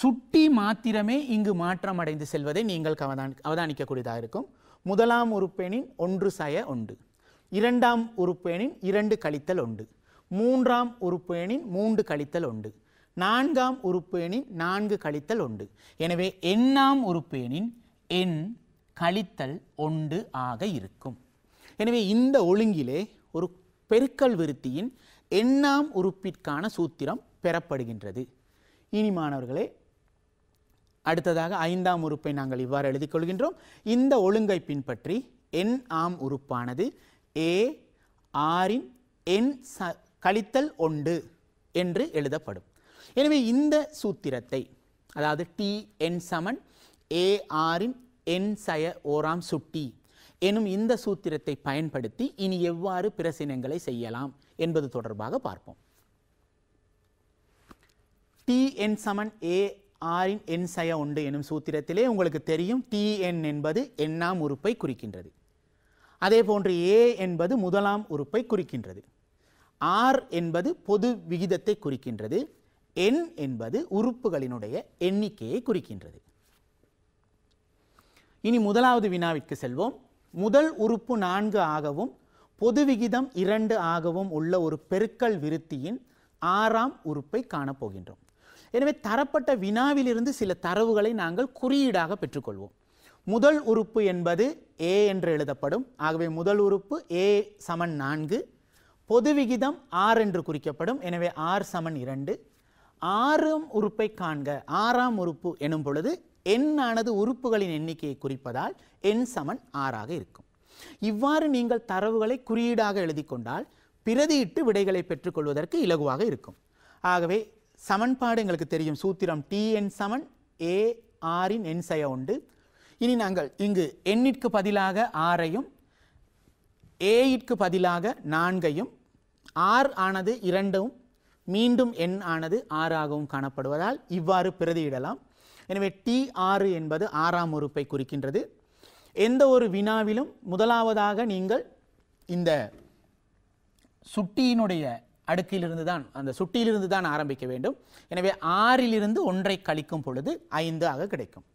சுட்டி மாத்திரமே இங்கு மாற்றம் அடைந்து செல்வதை நீங்கள் கவதான் அவதானிக்கக்கூடியதாக இருக்கும் முதலாம் உறுப்பேனின் ஒன்று சய உண்டு இரண்டாம் உறுப்பேனின் இரண்டு கழித்தல் உண்டு மூன்றாம் உறுப்பேனின் மூன்று கழித்தல் உண்டு நான்காம் உறுப்பேனின் நான்கு கழித்தல் உண்டு எனவே எண்ணாம் உறுப்பேனின் எண் கழித்தல் ஒன்று ஆக இருக்கும் எனவே இந்த ஒழுங்கிலே ஒரு பெருக்கல் விருத்தியின் எண்ணாம் உறுப்பிற்கான சூத்திரம் பெறப்படுகின்றது இனி மாணவர்களே அடுத்ததாக ஐந்தாம் உறுப்பை நாங்கள் இவ்வாறு எழுதிக் கொள்கின்றோம் இந்த ஒழுங்கை பின்பற்றி எண் ஆம் உறுப்பானது ஏ ஆறின் எண் ச கழித்தல் ஒன்று என்று எழுதப்படும் எனவே இந்த சூத்திரத்தை அதாவது டி என் சமன் ஏ ஆறின் என் சய ஓராம் சுட்டி எனும் இந்த சூத்திரத்தை பயன்படுத்தி இனி எவ்வாறு பிரசினங்களை செய்யலாம் என்பது தொடர்பாக பார்ப்போம் டி என் சமன் ஏ ஆரின் என் சய உண்டு எனும் சூத்திரத்திலே உங்களுக்கு தெரியும் டி என் என்பது எண்ணாம் உறுப்பை குறிக்கின்றது அதே போன்று ஏ என்பது முதலாம் உறுப்பை குறிக்கின்றது ஆர் என்பது பொது விகிதத்தை குறிக்கின்றது என் என்பது உறுப்புகளினுடைய எண்ணிக்கையை குறிக்கின்றது இனி முதலாவது வினாவிற்கு செல்வோம் முதல் உறுப்பு நான்கு ஆகவும் பொது விகிதம் இரண்டு ஆகவும் உள்ள ஒரு பெருக்கல் விருத்தியின் ஆறாம் உறுப்பை காணப்போகின்றோம் எனவே தரப்பட்ட வினாவிலிருந்து சில தரவுகளை நாங்கள் குறியீடாக பெற்றுக்கொள்வோம் முதல் உறுப்பு என்பது ஏ என்று எழுதப்படும் ஆகவே முதல் உறுப்பு ஏ சமன் நான்கு பொது விகிதம் ஆர் என்று குறிக்கப்படும் எனவே ஆர் சமன் இரண்டு ஆறாம் உறுப்பை காண்க ஆறாம் உறுப்பு எனும் பொழுது எண்ணானது உறுப்புகளின் எண்ணிக்கையை குறிப்பதால் எண் சமன் ஆறாக இருக்கும் இவ்வாறு நீங்கள் தரவுகளை குறியீடாக எழுதி கொண்டால் பிரதியிட்டு விடைகளை பெற்றுக்கொள்வதற்கு இலகுவாக இருக்கும் ஆகவே சமன்பாடு எங்களுக்கு தெரியும் சூத்திரம் டிஎன் சமன் ஏ ஆரின் எண் செய்ய உண்டு இனி நாங்கள் இங்கு எண்ணிற்கு பதிலாக ஆறையும் ஏயிற்கு பதிலாக நான்கையும் ஆர் ஆனது இரண்டும் மீண்டும் எண் ஆனது ஆறாகவும் காணப்படுவதால் இவ்வாறு பிரதியிடலாம் எனவே டி ஆறு என்பது ஆறாம் உறுப்பை குறிக்கின்றது எந்த ஒரு வினாவிலும் முதலாவதாக நீங்கள் இந்த சுட்டியினுடைய அடுக்கிலிருந்து தான் அந்த சுட்டியிலிருந்து தான் ஆரம்பிக்க வேண்டும் எனவே ஆறிலிருந்து ஒன்றை கழிக்கும் பொழுது ஐந்து ஆக கிடைக்கும்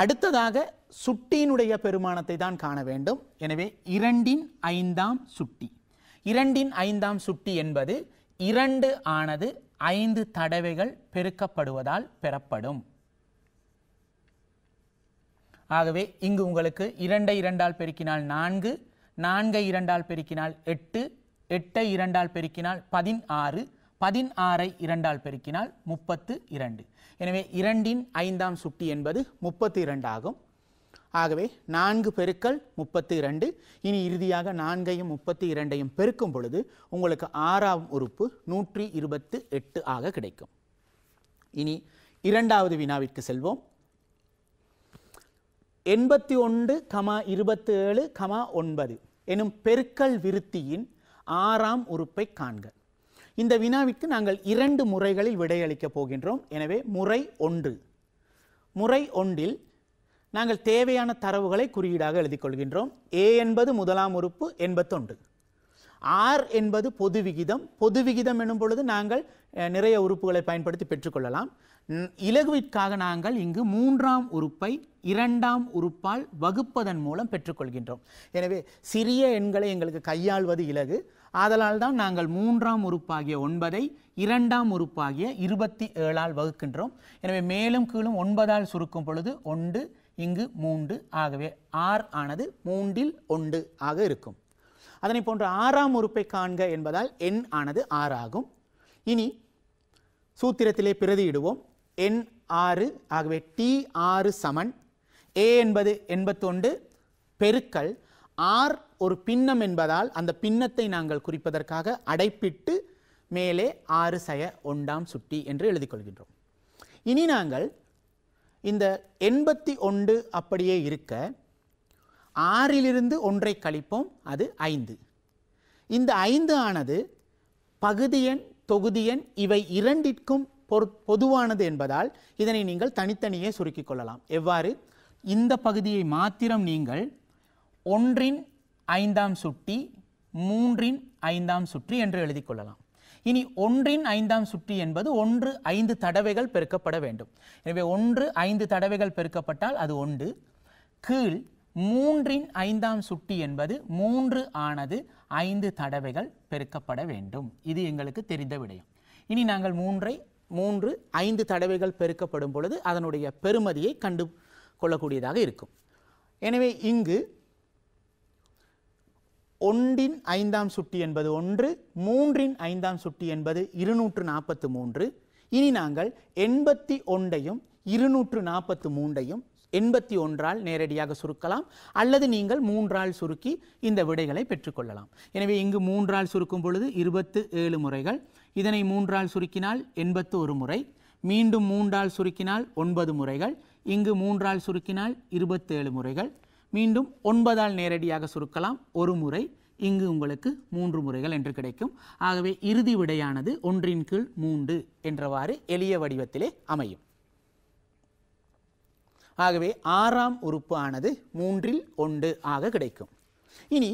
அடுத்ததாக சுட்டியினுடைய பெருமானத்தை தான் காண வேண்டும் எனவே இரண்டின் ஐந்தாம் சுட்டி இரண்டின் ஐந்தாம் சுட்டி என்பது இரண்டு ஆனது ஐந்து தடவைகள் பெருக்கப்படுவதால் பெறப்படும் ஆகவே இங்கு உங்களுக்கு இரண்டை இரண்டால் பெருக்கினால் நான்கு நான்கை இரண்டால் பெருக்கினால் எட்டு எட்டை இரண்டால் பெருக்கினால் பதினாறு பதினாறை இரண்டால் பெருக்கினால் முப்பத்து இரண்டு எனவே இரண்டின் ஐந்தாம் சுட்டி என்பது முப்பத்து இரண்டாகும் ஆகவே நான்கு பெருக்கள் முப்பத்தி இரண்டு இனி இறுதியாக நான்கையும் முப்பத்தி இரண்டையும் பெருக்கும் பொழுது உங்களுக்கு ஆறாம் உறுப்பு நூற்றி இருபத்து எட்டு ஆக கிடைக்கும் இனி இரண்டாவது வினாவிற்கு செல்வோம் எண்பத்தி ஒன்று கமா இருபத்தி ஏழு கமா ஒன்பது எனும் பெருக்கல் விருத்தியின் ஆறாம் உறுப்பை காண்க இந்த வினாவிற்கு நாங்கள் இரண்டு முறைகளில் விடையளிக்கப் போகின்றோம் எனவே முறை ஒன்று முறை ஒன்றில் நாங்கள் தேவையான தரவுகளை குறியீடாக எழுதி கொள்கின்றோம் ஏ என்பது முதலாம் உறுப்பு எண்பத்தொன்று ஆர் என்பது பொது விகிதம் பொது விகிதம் எனும் பொழுது நாங்கள் நிறைய உறுப்புகளை பயன்படுத்தி பெற்றுக்கொள்ளலாம் இலகுவிற்காக நாங்கள் இங்கு மூன்றாம் உறுப்பை இரண்டாம் உறுப்பால் வகுப்பதன் மூலம் பெற்றுக்கொள்கின்றோம் எனவே சிறிய எண்களை எங்களுக்கு கையாள்வது இலகு அதனால் தான் நாங்கள் மூன்றாம் உறுப்பாகிய ஒன்பதை இரண்டாம் உறுப்பாகிய இருபத்தி ஏழால் வகுக்கின்றோம் எனவே மேலும் கீழும் ஒன்பதால் சுருக்கும் பொழுது ஒன்று இங்கு மூன்று ஆகவே ஆர் ஆனது மூன்றில் ஒன்று ஆக இருக்கும் அதனை போன்ற ஆறாம் உறுப்பை காண்க என்பதால் எண் ஆனது ஆறு ஆகும் இனி சூத்திரத்திலே பிரதியிடுவோம் எண் ஆறு ஆகவே டி ஆறு சமன் ஏ என்பது எண்பத்தொண்டு பெருக்கல் ஆர் ஒரு பின்னம் என்பதால் அந்த பின்னத்தை நாங்கள் குறிப்பதற்காக அடைப்பிட்டு மேலே ஆறு சய ஒன்றாம் சுட்டி என்று எழுதிக்கொள்கின்றோம் இனி நாங்கள் இந்த எண்பத்தி ஒன்று அப்படியே இருக்க ஆறிலிருந்து ஒன்றை கழிப்போம் அது ஐந்து இந்த ஐந்து ஆனது பகுதியன் தொகுதியன் இவை இரண்டிற்கும் பொதுவானது என்பதால் இதனை நீங்கள் தனித்தனியே சுருக்கிக் கொள்ளலாம் எவ்வாறு இந்த பகுதியை மாத்திரம் நீங்கள் ஒன்றின் ஐந்தாம் சுட்டி மூன்றின் ஐந்தாம் சுற்றி என்று எழுதிக்கொள்ளலாம் இனி ஒன்றின் ஐந்தாம் சுற்றி என்பது ஒன்று ஐந்து தடவைகள் பெருக்கப்பட வேண்டும் எனவே ஒன்று ஐந்து தடவைகள் பெருக்கப்பட்டால் அது ஒன்று கீழ் மூன்றின் ஐந்தாம் சுட்டி என்பது மூன்று ஆனது ஐந்து தடவைகள் பெருக்கப்பட வேண்டும் இது எங்களுக்கு தெரிந்த விடயம் இனி நாங்கள் மூன்றை மூன்று ஐந்து தடவைகள் பெருக்கப்படும் பொழுது அதனுடைய பெருமதியை கண்டு கொள்ளக்கூடியதாக இருக்கும் எனவே இங்கு ஒன்றின் ஐந்தாம் சுட்டி என்பது ஒன்று மூன்றின் ஐந்தாம் சுட்டி என்பது இருநூற்று நாற்பத்து மூன்று இனி நாங்கள் எண்பத்தி ஒன்றையும் இருநூற்று நாற்பத்து மூன்றையும் எண்பத்தி ஒன்றால் நேரடியாக சுருக்கலாம் அல்லது நீங்கள் மூன்றால் சுருக்கி இந்த விடைகளை பெற்றுக்கொள்ளலாம் எனவே இங்கு மூன்றால் சுருக்கும் பொழுது இருபத்து ஏழு முறைகள் இதனை மூன்றால் சுருக்கினால் எண்பத்து ஒரு முறை மீண்டும் மூன்றால் சுருக்கினால் ஒன்பது முறைகள் இங்கு மூன்றால் சுருக்கினால் இருபத்தேழு முறைகள் மீண்டும் ஒன்பதால் நேரடியாக சுருக்கலாம் ஒரு முறை இங்கு உங்களுக்கு மூன்று முறைகள் என்று கிடைக்கும் ஆகவே இறுதி விடையானது ஒன்றின் கீழ் மூன்று என்றவாறு எளிய வடிவத்திலே அமையும் ஆகவே ஆறாம் உறுப்பு ஆனது மூன்றில் ஒன்று ஆக கிடைக்கும் இனி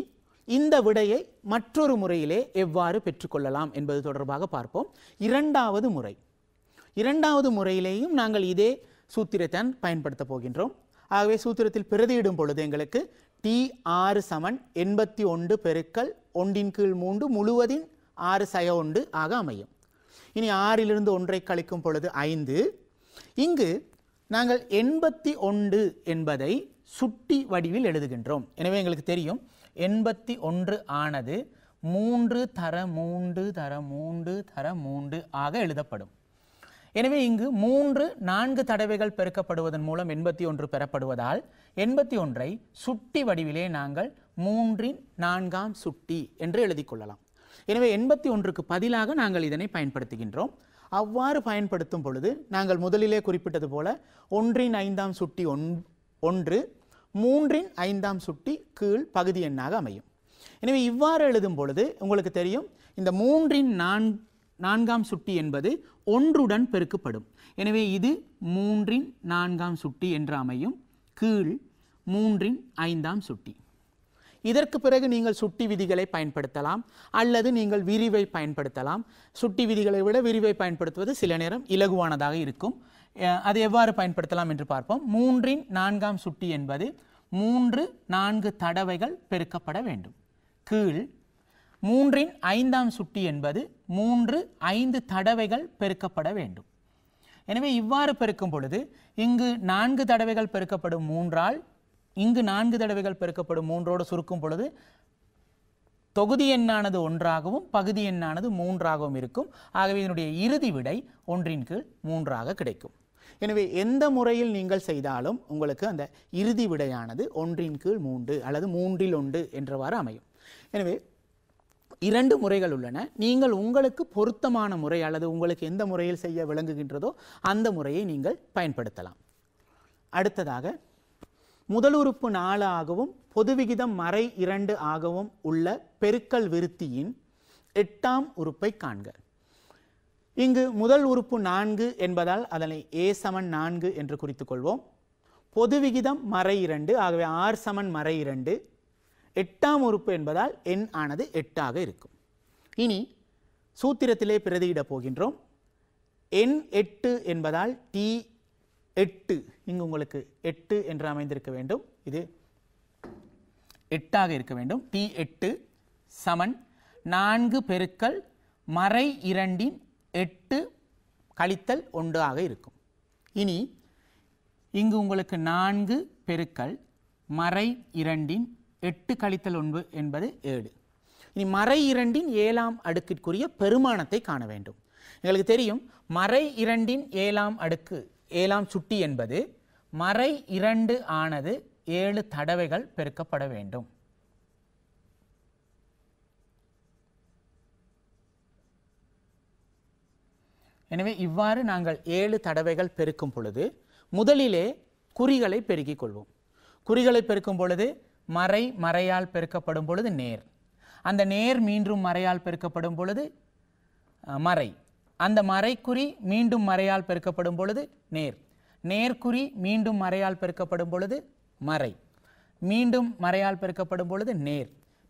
இந்த விடையை மற்றொரு முறையிலே எவ்வாறு பெற்றுக்கொள்ளலாம் என்பது தொடர்பாக பார்ப்போம் இரண்டாவது முறை இரண்டாவது முறையிலேயும் நாங்கள் இதே சூத்திரத்தான் பயன்படுத்தப் போகின்றோம் ஆகவே சூத்திரத்தில் பிரதியிடும் பொழுது எங்களுக்கு டி ஆறு சமன் எண்பத்தி ஒன்று பெருக்கல் ஒன்றின் கீழ் மூன்று முழுவதின் ஆறு சய ஒன்று ஆக அமையும் இனி ஆறிலிருந்து ஒன்றை கழிக்கும் பொழுது ஐந்து இங்கு நாங்கள் எண்பத்தி ஒன்று என்பதை சுட்டி வடிவில் எழுதுகின்றோம் எனவே எங்களுக்கு தெரியும் எண்பத்தி ஒன்று ஆனது மூன்று தர மூன்று தர மூன்று தர மூன்று ஆக எழுதப்படும் எனவே இங்கு மூன்று நான்கு தடவைகள் பெருக்கப்படுவதன் மூலம் எண்பத்தி ஒன்று பெறப்படுவதால் எண்பத்தி ஒன்றை சுட்டி வடிவிலே நாங்கள் மூன்றின் நான்காம் சுட்டி என்று எழுதி கொள்ளலாம் எனவே எண்பத்தி ஒன்றுக்கு பதிலாக நாங்கள் இதனை பயன்படுத்துகின்றோம் அவ்வாறு பயன்படுத்தும் பொழுது நாங்கள் முதலிலே குறிப்பிட்டது போல ஒன்றின் ஐந்தாம் சுட்டி ஒன் ஒன்று மூன்றின் ஐந்தாம் சுட்டி கீழ் பகுதி எண்ணாக அமையும் எனவே இவ்வாறு எழுதும் பொழுது உங்களுக்கு தெரியும் இந்த மூன்றின் நான் நான்காம் சுட்டி என்பது ஒன்றுடன் பெருக்கப்படும் எனவே இது மூன்றின் நான்காம் சுட்டி என்று அமையும் கீழ் மூன்றின் ஐந்தாம் சுட்டி இதற்கு பிறகு நீங்கள் சுட்டி விதிகளை பயன்படுத்தலாம் அல்லது நீங்கள் விரிவை பயன்படுத்தலாம் சுட்டி விதிகளை விட விரிவை பயன்படுத்துவது சில நேரம் இலகுவானதாக இருக்கும் அது எவ்வாறு பயன்படுத்தலாம் என்று பார்ப்போம் மூன்றின் நான்காம் சுட்டி என்பது மூன்று நான்கு தடவைகள் பெருக்கப்பட வேண்டும் கீழ் மூன்றின் ஐந்தாம் சுட்டி என்பது மூன்று ஐந்து தடவைகள் பெருக்கப்பட வேண்டும் எனவே இவ்வாறு பெருக்கும் பொழுது இங்கு நான்கு தடவைகள் பெருக்கப்படும் மூன்றால் இங்கு நான்கு தடவைகள் பெருக்கப்படும் மூன்றோடு சுருக்கும் பொழுது தொகுதி எண்ணானது ஒன்றாகவும் பகுதி எண்ணானது மூன்றாகவும் இருக்கும் ஆகவே இதனுடைய இறுதி விடை ஒன்றின் கீழ் மூன்றாக கிடைக்கும் எனவே எந்த முறையில் நீங்கள் செய்தாலும் உங்களுக்கு அந்த இறுதி விடையானது ஒன்றின் கீழ் மூன்று அல்லது மூன்றில் ஒன்று என்றவாறு அமையும் எனவே இரண்டு முறைகள் உள்ளன நீங்கள் உங்களுக்கு பொருத்தமான முறை அல்லது உங்களுக்கு எந்த முறையில் செய்ய விளங்குகின்றதோ அந்த முறையை நீங்கள் பயன்படுத்தலாம் அடுத்ததாக முதலுறுப்பு பொது விகிதம் மறை இரண்டு ஆகவும் உள்ள பெருக்கல் விருத்தியின் எட்டாம் உறுப்பை காண்க இங்கு முதல் உறுப்பு நான்கு என்பதால் அதனை ஏ சமன் நான்கு என்று குறித்துக்கொள்வோம் பொது விகிதம் மறை இரண்டு ஆகவே ஆர் சமன் மறை இரண்டு எட்டாம் உறுப்பு என்பதால் எண் ஆனது எட்டாக இருக்கும் இனி சூத்திரத்திலே பிரதியிடப் போகின்றோம் எண் எட்டு என்பதால் டி எட்டு இங்கு உங்களுக்கு எட்டு என்று அமைந்திருக்க வேண்டும் இது எட்டாக இருக்க வேண்டும் டி எட்டு சமன் நான்கு பெருக்கல் மறை இரண்டின் எட்டு கழித்தல் ஒன்றாக இருக்கும் இனி இங்கு உங்களுக்கு நான்கு பெருக்கல் மறை இரண்டின் எட்டு கழித்தல் ஒன்று என்பது ஏழு இனி மறை இரண்டின் ஏழாம் அடுக்கிற்குரிய பெருமானத்தை காண வேண்டும் எங்களுக்கு தெரியும் மறை இரண்டின் ஏழாம் அடுக்கு ஏழாம் சுட்டி என்பது மறை இரண்டு ஆனது ஏழு தடவைகள் பெருக்கப்பட வேண்டும் எனவே இவ்வாறு நாங்கள் ஏழு தடவைகள் பெருக்கும் பொழுது முதலிலே குறிகளை பெருக்கிக் கொள்வோம் குறிகளை பெருக்கும் பொழுது மறை மறையால் பெருக்கப்படும் பொழுது நேர் அந்த நேர் மீண்டும் மறையால் பெருக்கப்படும் பொழுது மறை அந்த மறைக்குறி மீண்டும் மறையால் பெருக்கப்படும் பொழுது நேர் நேர்க்குறி மீண்டும் மறையால் பெருக்கப்படும் பொழுது மறை மீண்டும் மறையால் பெருக்கப்படும் பொழுது நேர்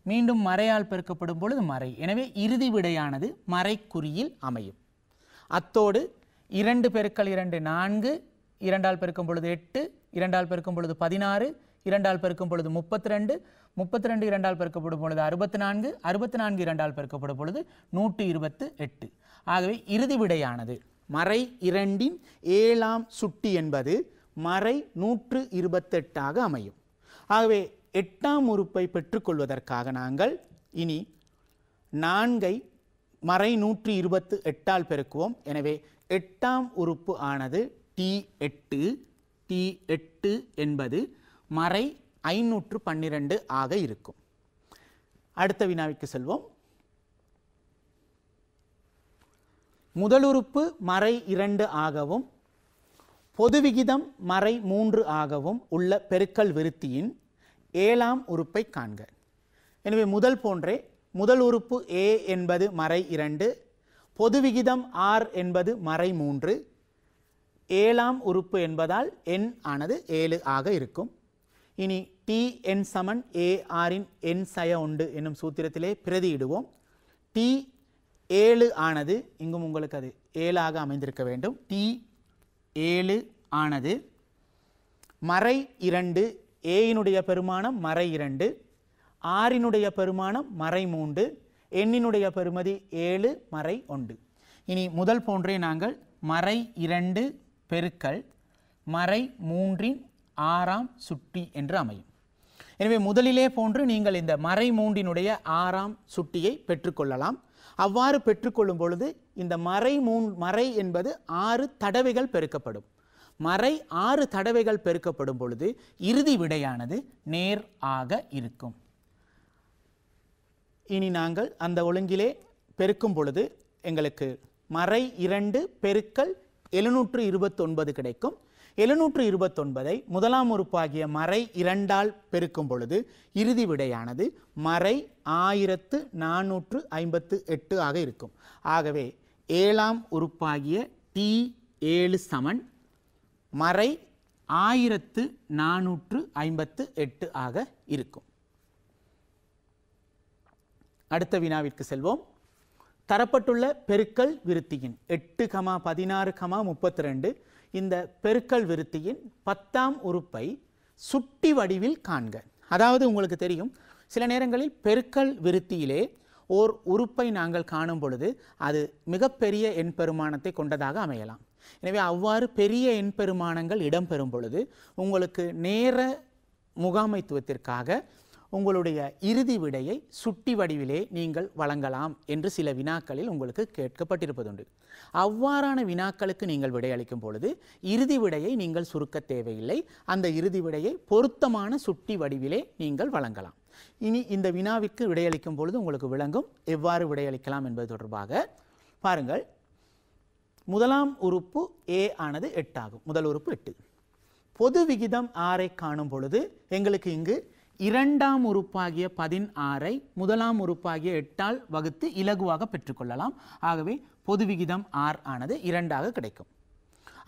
மீண்டும் மறையால் பெருக்கப்படும் பொழுது மறை எனவே இறுதி விடையானது மறைக்குறியில் அமையும் அத்தோடு இரண்டு பெருக்கள் இரண்டு நான்கு இரண்டால் பெருக்கும் பொழுது எட்டு இரண்டால் பெருக்கும் பொழுது பதினாறு இரண்டால் பெருக்கும் பொழுது முப்பத்தி ரெண்டு முப்பத்தி ரெண்டு இரண்டால் பெருக்கப்படும் பொழுது அறுபத்தி நான்கு அறுபத்தி நான்கு இரண்டால் பெருக்கப்படும் பொழுது நூற்றி இருபத்து எட்டு ஆகவே இறுதி விடையானது மறை இரண்டின் ஏழாம் சுட்டி என்பது மறை நூற்று இருபத்தெட்டாக அமையும் ஆகவே எட்டாம் உறுப்பை பெற்றுக்கொள்வதற்காக நாங்கள் இனி நான்கை மறை நூற்றி இருபத்து எட்டால் பெருக்குவோம் எனவே எட்டாம் உறுப்பு ஆனது டி எட்டு டி எட்டு என்பது மறை ஐநூற்று பன்னிரண்டு ஆக இருக்கும் அடுத்த வினாவிக்கு செல்வோம் உறுப்பு மறை இரண்டு ஆகவும் பொதுவிகிதம் மறை மூன்று ஆகவும் உள்ள பெருக்கல் விருத்தியின் ஏழாம் உறுப்பை காண்க எனவே முதல் போன்றே முதல் உறுப்பு ஏ என்பது மறை இரண்டு பொதுவிகிதம் ஆர் என்பது மறை மூன்று ஏழாம் உறுப்பு என்பதால் எண் ஆனது ஏழு ஆக இருக்கும் இனி T N Saman A R ആറിൻ N சய உண்டு என்னும் சூத்திரத்திலே பிரதியிடுவோம் டி ஏழு ஆனது இங்கும் உங்களுக்கு அது ஏழாக அமைந்திருக்க வேண்டும் டி ஏழு ஆனது மறை இரண்டு ஏயினுடைய பெருமானம் மறை இரண்டு ஆறினுடைய பெருமானம் மறை மூன்று எண்ணினுடைய பெருமதி ஏழு மறை ஒன்று இனி முதல் போன்றே நாங்கள் மறை இரண்டு பெருக்கள் மறை மூன்றின் ஆறாம் சுட்டி என்று அமையும் எனவே முதலிலே போன்று நீங்கள் இந்த மறை மூண்டினுடைய ஆறாம் சுட்டியை பெற்றுக்கொள்ளலாம் அவ்வாறு பெற்றுக்கொள்ளும் பொழுது இந்த மறை மூன் மறை என்பது ஆறு தடவைகள் பெருக்கப்படும் மறை ஆறு தடவைகள் பெருக்கப்படும் பொழுது இறுதி விடையானது நேர் ஆக இருக்கும் இனி நாங்கள் அந்த ஒழுங்கிலே பெருக்கும் பொழுது எங்களுக்கு மறை இரண்டு பெருக்கல் எழுநூற்று இருபத்தொன்பது கிடைக்கும் எழுநூற்று இருபத்தொன்பதை முதலாம் உறுப்பாகிய மறை இரண்டால் பெருக்கும் பொழுது இறுதி விடையானது மறை ஆயிரத்து நானூற்று ஐம்பத்து எட்டு ஆக இருக்கும் ஆகவே ஏழாம் உறுப்பாகிய டி ஏழு சமன் மறை ஆயிரத்து நானூற்று ஐம்பத்து எட்டு ஆக இருக்கும் அடுத்த வினாவிற்கு செல்வோம் தரப்பட்டுள்ள பெருக்கல் விருத்தியின் எட்டு கமா பதினாறு கமா முப்பத்தி ரெண்டு இந்த பெருக்கல் விருத்தியின் பத்தாம் உறுப்பை சுட்டி வடிவில் காண்க அதாவது உங்களுக்கு தெரியும் சில நேரங்களில் பெருக்கல் விருத்தியிலே ஓர் உறுப்பை நாங்கள் காணும் பொழுது அது மிகப்பெரிய எண் பெருமானத்தை கொண்டதாக அமையலாம் எனவே அவ்வாறு பெரிய எண் பெருமானங்கள் இடம்பெறும் பொழுது உங்களுக்கு நேர முகாமைத்துவத்திற்காக உங்களுடைய இறுதி விடையை சுட்டி வடிவிலே நீங்கள் வழங்கலாம் என்று சில வினாக்களில் உங்களுக்கு கேட்கப்பட்டிருப்பதுண்டு அவ்வாறான வினாக்களுக்கு நீங்கள் விடையளிக்கும் பொழுது இறுதி விடையை நீங்கள் சுருக்க தேவையில்லை அந்த இறுதி விடையை பொருத்தமான சுட்டி வடிவிலே நீங்கள் வழங்கலாம் இனி இந்த வினாவிற்கு விடையளிக்கும் பொழுது உங்களுக்கு விளங்கும் எவ்வாறு விடையளிக்கலாம் என்பது தொடர்பாக பாருங்கள் முதலாம் உறுப்பு ஏ ஆனது எட்டாகும் முதல் உறுப்பு எட்டு பொது விகிதம் ஆரை காணும் பொழுது எங்களுக்கு இங்கு இரண்டாம் உறுப்பாகிய பதினாறை முதலாம் உறுப்பாகிய எட்டால் வகுத்து இலகுவாக பெற்றுக்கொள்ளலாம் ஆகவே பொது விகிதம் ஆர் ஆனது இரண்டாக கிடைக்கும்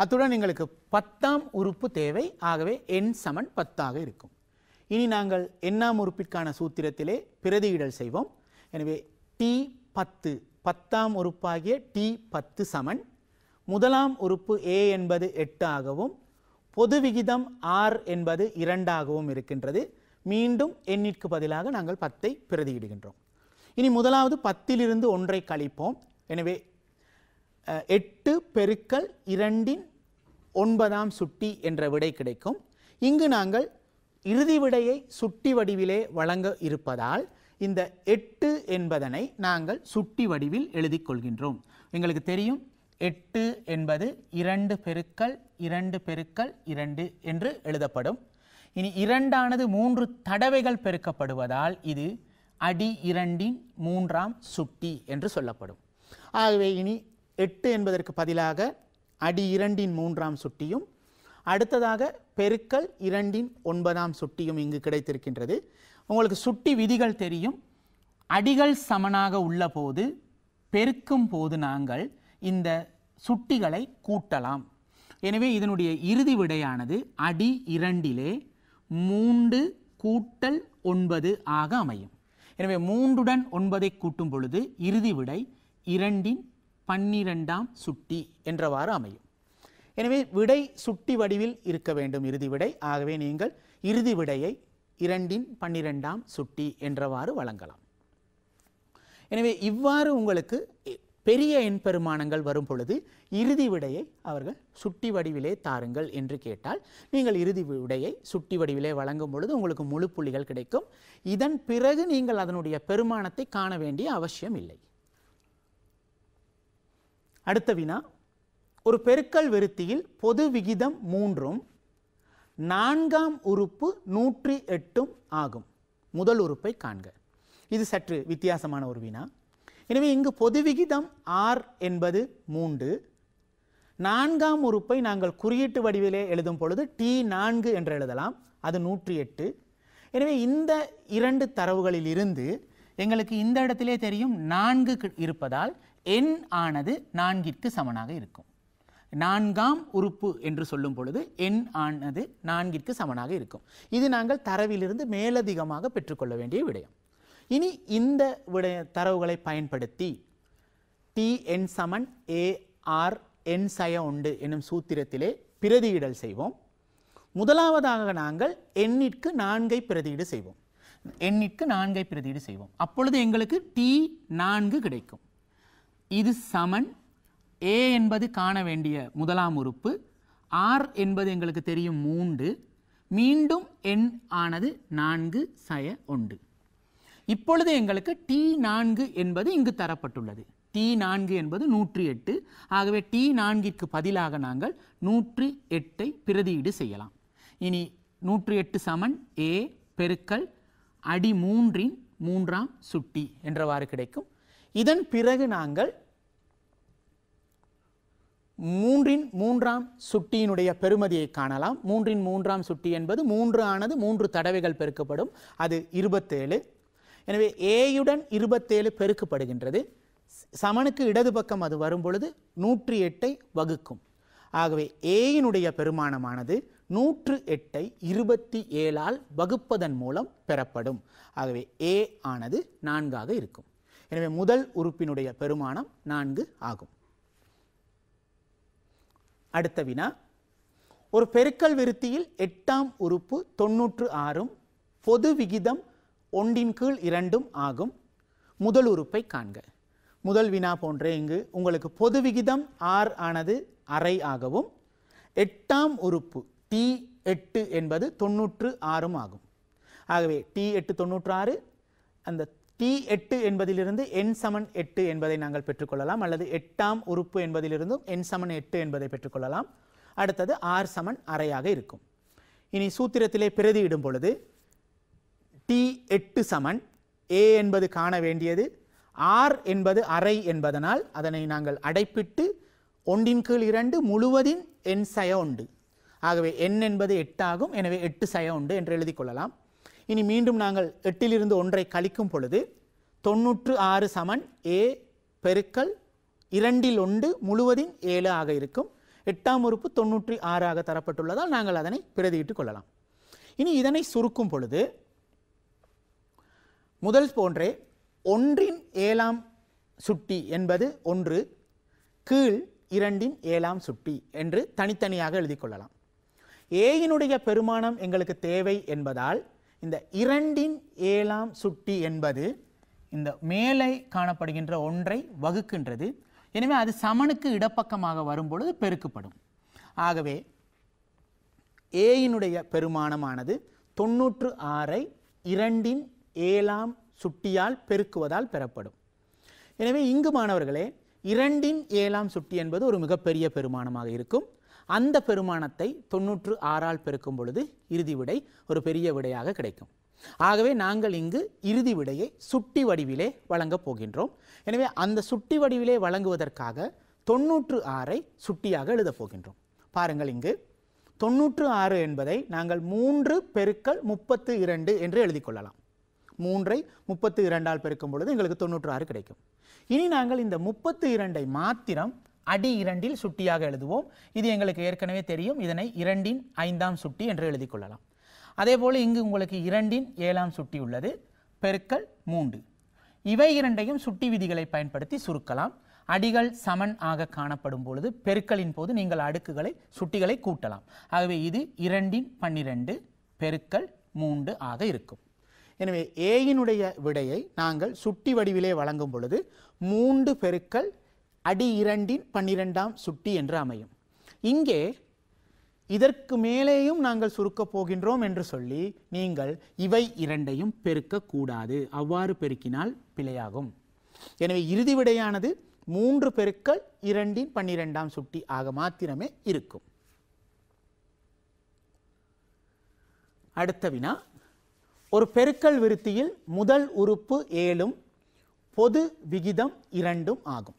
அத்துடன் எங்களுக்கு பத்தாம் உறுப்பு தேவை ஆகவே எண் சமன் பத்தாக இருக்கும் இனி நாங்கள் எண்ணாம் உறுப்பிற்கான சூத்திரத்திலே பிரதியிடல் செய்வோம் எனவே டி பத்து பத்தாம் உறுப்பாகிய டி பத்து சமன் முதலாம் உறுப்பு ஏ என்பது எட்டாகவும் பொது விகிதம் ஆர் என்பது இரண்டாகவும் இருக்கின்றது மீண்டும் எண்ணிற்கு பதிலாக நாங்கள் பத்தை பிரதியிடுகின்றோம் இனி முதலாவது பத்திலிருந்து ஒன்றை கழிப்போம் எனவே எட்டு பெருக்கல் இரண்டின் ஒன்பதாம் சுட்டி என்ற விடை கிடைக்கும் இங்கு நாங்கள் இறுதி விடையை சுட்டி வடிவிலே வழங்க இருப்பதால் இந்த எட்டு என்பதனை நாங்கள் சுட்டி வடிவில் எழுதி கொள்கின்றோம் எங்களுக்கு தெரியும் எட்டு என்பது இரண்டு பெருக்கல் இரண்டு பெருக்கல் இரண்டு என்று எழுதப்படும் இனி இரண்டானது மூன்று தடவைகள் பெருக்கப்படுவதால் இது அடி இரண்டின் மூன்றாம் சுட்டி என்று சொல்லப்படும் ஆகவே இனி எட்டு என்பதற்கு பதிலாக அடி இரண்டின் மூன்றாம் சுட்டியும் அடுத்ததாக பெருக்கல் இரண்டின் ஒன்பதாம் சுட்டியும் இங்கு கிடைத்திருக்கின்றது உங்களுக்கு சுட்டி விதிகள் தெரியும் அடிகள் சமனாக உள்ள போது பெருக்கும் போது நாங்கள் இந்த சுட்டிகளை கூட்டலாம் எனவே இதனுடைய இறுதி விடையானது அடி இரண்டிலே மூன்று கூட்டல் ஒன்பது ஆக அமையும் எனவே மூன்றுடன் ஒன்பதை கூட்டும் பொழுது இறுதி விடை இரண்டின் பன்னிரெண்டாம் சுட்டி என்றவாறு அமையும் எனவே விடை சுட்டி வடிவில் இருக்க வேண்டும் இறுதி விடை ஆகவே நீங்கள் இறுதி விடையை இரண்டின் பன்னிரெண்டாம் சுட்டி என்றவாறு வழங்கலாம் எனவே இவ்வாறு உங்களுக்கு பெரிய எண்பெருமானங்கள் வரும் பொழுது இறுதி விடையை அவர்கள் சுட்டி வடிவிலே தாருங்கள் என்று கேட்டால் நீங்கள் இறுதி விடையை சுட்டி வடிவிலே வழங்கும் பொழுது உங்களுக்கு முழு புள்ளிகள் கிடைக்கும் இதன் பிறகு நீங்கள் அதனுடைய பெருமானத்தை காண வேண்டிய அவசியம் இல்லை அடுத்த வினா ஒரு பெருக்கல் விருத்தியில் பொது விகிதம் மூன்றும் நான்காம் உறுப்பு நூற்றி எட்டும் ஆகும் முதல் உறுப்பை காண்க இது சற்று வித்தியாசமான ஒரு வினா எனவே இங்கு பொது விகிதம் ஆர் என்பது மூன்று நான்காம் உறுப்பை நாங்கள் குறியீட்டு வடிவிலே எழுதும் பொழுது டி நான்கு என்று எழுதலாம் அது நூற்றி எட்டு எனவே இந்த இரண்டு தரவுகளில் இருந்து எங்களுக்கு இந்த இடத்திலே தெரியும் நான்கு இருப்பதால் எண் ஆனது நான்கிற்கு சமனாக இருக்கும் நான்காம் உறுப்பு என்று சொல்லும் பொழுது எண் ஆனது நான்கிற்கு சமனாக இருக்கும் இது நாங்கள் தரவிலிருந்து மேலதிகமாக பெற்றுக்கொள்ள வேண்டிய விடயம் இனி இந்த விட தரவுகளை பயன்படுத்தி T N Saman A R N சய உண்டு என்னும் சூத்திரத்திலே பிரதியிடல் செய்வோம் முதலாவதாக நாங்கள் எண்ணிற்கு நான்கை பிரதியீடு செய்வோம் எண்ணிற்கு நான்கை பிரதியீடு செய்வோம் அப்பொழுது எங்களுக்கு டி நான்கு கிடைக்கும் இது சமன் ஏ என்பது காண வேண்டிய முதலாம் உறுப்பு ஆர் என்பது எங்களுக்கு தெரியும் மூன்று மீண்டும் எண் ஆனது நான்கு சய உண்டு இப்பொழுது எங்களுக்கு டி நான்கு என்பது இங்கு தரப்பட்டுள்ளது டி நான்கு என்பது நூற்றி எட்டு ஆகவே டி நான்கிற்கு பதிலாக நாங்கள் நூற்றி எட்டை பிரதியீடு செய்யலாம் இனி நூற்றி எட்டு சமன் ஏ பெருக்கல் அடி மூன்றின் மூன்றாம் சுட்டி என்றவாறு கிடைக்கும் இதன் பிறகு நாங்கள் மூன்றின் மூன்றாம் சுட்டியினுடைய பெருமதியை காணலாம் மூன்றின் மூன்றாம் சுட்டி என்பது மூன்று ஆனது மூன்று தடவைகள் பெருக்கப்படும் அது இருபத்தேழு எனவே ஏயுடன் இருபத்தேழு பெருக்கப்படுகின்றது சமனுக்கு இடது பக்கம் அது வரும்பொழுது நூற்றி எட்டை வகுக்கும் ஆகவே ஏயினுடைய பெருமானமானது நூற்று எட்டை இருபத்தி ஏழால் வகுப்பதன் மூலம் பெறப்படும் ஆகவே ஏ ஆனது நான்காக இருக்கும் எனவே முதல் உறுப்பினுடைய பெருமானம் நான்கு ஆகும் அடுத்த வினா ஒரு பெருக்கல் விருத்தியில் எட்டாம் உறுப்பு தொன்னூற்று ஆறும் பொது விகிதம் ஒன்றின் கீழ் இரண்டும் ஆகும் முதல் உறுப்பை காண்க முதல் வினா போன்றே இங்கு உங்களுக்கு பொது விகிதம் ஆர் ஆனது அரை ஆகவும் எட்டாம் உறுப்பு டி எட்டு என்பது தொன்னூற்று ஆறும் ஆகும் ஆகவே டி எட்டு தொன்னூற்று ஆறு அந்த டி எட்டு என்பதிலிருந்து என் சமன் எட்டு என்பதை நாங்கள் பெற்றுக்கொள்ளலாம் அல்லது எட்டாம் உறுப்பு என்பதிலிருந்தும் என் சமன் எட்டு என்பதை பெற்றுக்கொள்ளலாம் அடுத்தது ஆர் சமன் அரையாக இருக்கும் இனி சூத்திரத்திலே பிரதியிடும் பொழுது டி எட்டு சமன் ஏ என்பது காண வேண்டியது ஆர் என்பது அரை என்பதனால் அதனை நாங்கள் அடைப்பிட்டு ஒன்றின் கீழ் இரண்டு முழுவதின் என் சய உண்டு ஆகவே என் என்பது எட்டாகும் எனவே எட்டு சய உண்டு என்று எழுதி கொள்ளலாம் இனி மீண்டும் நாங்கள் எட்டிலிருந்து ஒன்றை கழிக்கும் பொழுது தொன்னூற்று ஆறு சமன் ஏ பெருக்கல் இரண்டில் ஒன்று முழுவதின் ஏழு ஆக இருக்கும் எட்டாம் உறுப்பு தொன்னூற்றி ஆறாக தரப்பட்டுள்ளதால் நாங்கள் அதனை பிரதியிட்டு கொள்ளலாம் இனி இதனை சுருக்கும் பொழுது முதல் போன்றே ஒன்றின் ஏழாம் சுட்டி என்பது ஒன்று கீழ் இரண்டின் ஏழாம் சுட்டி என்று தனித்தனியாக எழுதி கொள்ளலாம் ஏயினுடைய பெருமானம் எங்களுக்கு தேவை என்பதால் இந்த இரண்டின் ஏழாம் சுட்டி என்பது இந்த மேலே காணப்படுகின்ற ஒன்றை வகுக்கின்றது எனவே அது சமனுக்கு இடப்பக்கமாக வரும்பொழுது பெருக்கப்படும் ஆகவே ஏயினுடைய பெருமானமானது தொன்னூற்று ஆறை இரண்டின் ஏழாம் சுட்டியால் பெருக்குவதால் பெறப்படும் எனவே இங்கு மாணவர்களே இரண்டின் ஏழாம் சுட்டி என்பது ஒரு மிகப்பெரிய பெருமானமாக இருக்கும் அந்த பெருமானத்தை தொன்னூற்று ஆறால் பெருக்கும் பொழுது இறுதி விடை ஒரு பெரிய விடையாக கிடைக்கும் ஆகவே நாங்கள் இங்கு இறுதி விடையை சுட்டி வடிவிலே வழங்கப் போகின்றோம் எனவே அந்த சுட்டி வடிவிலே வழங்குவதற்காக தொன்னூற்று ஆறை சுட்டியாக எழுதப் போகின்றோம் பாருங்கள் இங்கு தொன்னூற்று ஆறு என்பதை நாங்கள் மூன்று பெருக்கள் முப்பத்து இரண்டு என்று எழுதிக்கொள்ளலாம் மூன்றை முப்பத்து இரண்டால் பெருக்கும் பொழுது எங்களுக்கு தொண்ணூற்றாறு கிடைக்கும் இனி நாங்கள் இந்த முப்பத்து இரண்டை மாத்திரம் அடி இரண்டில் சுட்டியாக எழுதுவோம் இது எங்களுக்கு ஏற்கனவே தெரியும் இதனை இரண்டின் ஐந்தாம் சுட்டி என்று எழுதி கொள்ளலாம் அதே போல் இங்கு உங்களுக்கு இரண்டின் ஏழாம் சுட்டி உள்ளது பெருக்கல் மூன்று இவை இரண்டையும் சுட்டி விதிகளை பயன்படுத்தி சுருக்கலாம் அடிகள் சமன் ஆக காணப்படும் பொழுது பெருக்கலின் போது நீங்கள் அடுக்குகளை சுட்டிகளை கூட்டலாம் ஆகவே இது இரண்டின் பன்னிரெண்டு பெருக்கல் மூன்று ஆக இருக்கும் எனவே ஏயினுடைய விடையை நாங்கள் சுட்டி வடிவிலே வழங்கும் பொழுது மூன்று பெருக்கள் அடி இரண்டின் பன்னிரெண்டாம் சுட்டி என்று அமையும் இங்கே இதற்கு மேலேயும் நாங்கள் சுருக்கப் போகின்றோம் என்று சொல்லி நீங்கள் இவை இரண்டையும் பெருக்கக்கூடாது அவ்வாறு பெருக்கினால் பிழையாகும் எனவே இறுதி விடையானது மூன்று பெருக்கள் இரண்டின் பன்னிரெண்டாம் சுட்டி ஆக மாத்திரமே இருக்கும் அடுத்த வினா ஒரு பெருக்கல் விருத்தியில் முதல் உறுப்பு ஏழும் பொது விகிதம் இரண்டும் ஆகும்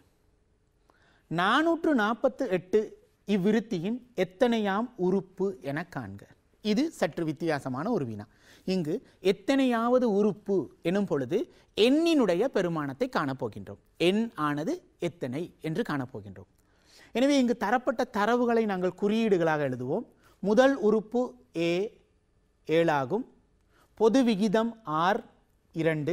நானூற்று நாற்பத்து எட்டு இவ்விருத்தியின் எத்தனையாம் உறுப்பு என காண்க இது சற்று வித்தியாசமான ஒரு வினா இங்கு எத்தனையாவது உறுப்பு எனும் பொழுது எண்ணினுடைய பெருமானத்தை காணப்போகின்றோம் எண் ஆனது எத்தனை என்று காணப்போகின்றோம் எனவே இங்கு தரப்பட்ட தரவுகளை நாங்கள் குறியீடுகளாக எழுதுவோம் முதல் உறுப்பு ஏ ஏழாகும் பொது விகிதம் ஆர் இரண்டு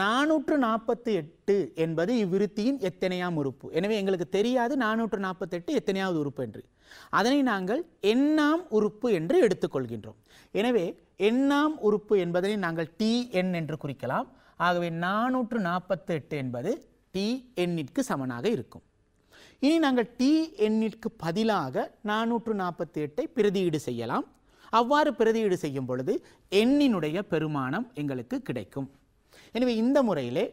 நானூற்று நாற்பத்தி எட்டு என்பது இவ்விருத்தியின் எத்தனையாம் உறுப்பு எனவே எங்களுக்கு தெரியாது நானூற்று நாற்பத்தெட்டு எத்தனையாவது உறுப்பு என்று அதனை நாங்கள் எண்ணாம் உறுப்பு என்று எடுத்துக்கொள்கின்றோம் எனவே எண்ணாம் உறுப்பு என்பதனை நாங்கள் டி என் என்று குறிக்கலாம் ஆகவே நானூற்று நாற்பத்தி எட்டு என்பது டி எண்ணிற்கு சமனாக இருக்கும் இனி நாங்கள் டி எண்ணிற்கு பதிலாக நானூற்று நாற்பத்தி எட்டை பிரதியீடு செய்யலாம் அவ்வாறு பிரதியீடு செய்யும் பொழுது எண்ணினுடைய பெருமானம் எங்களுக்கு கிடைக்கும் எனவே இந்த முறையிலே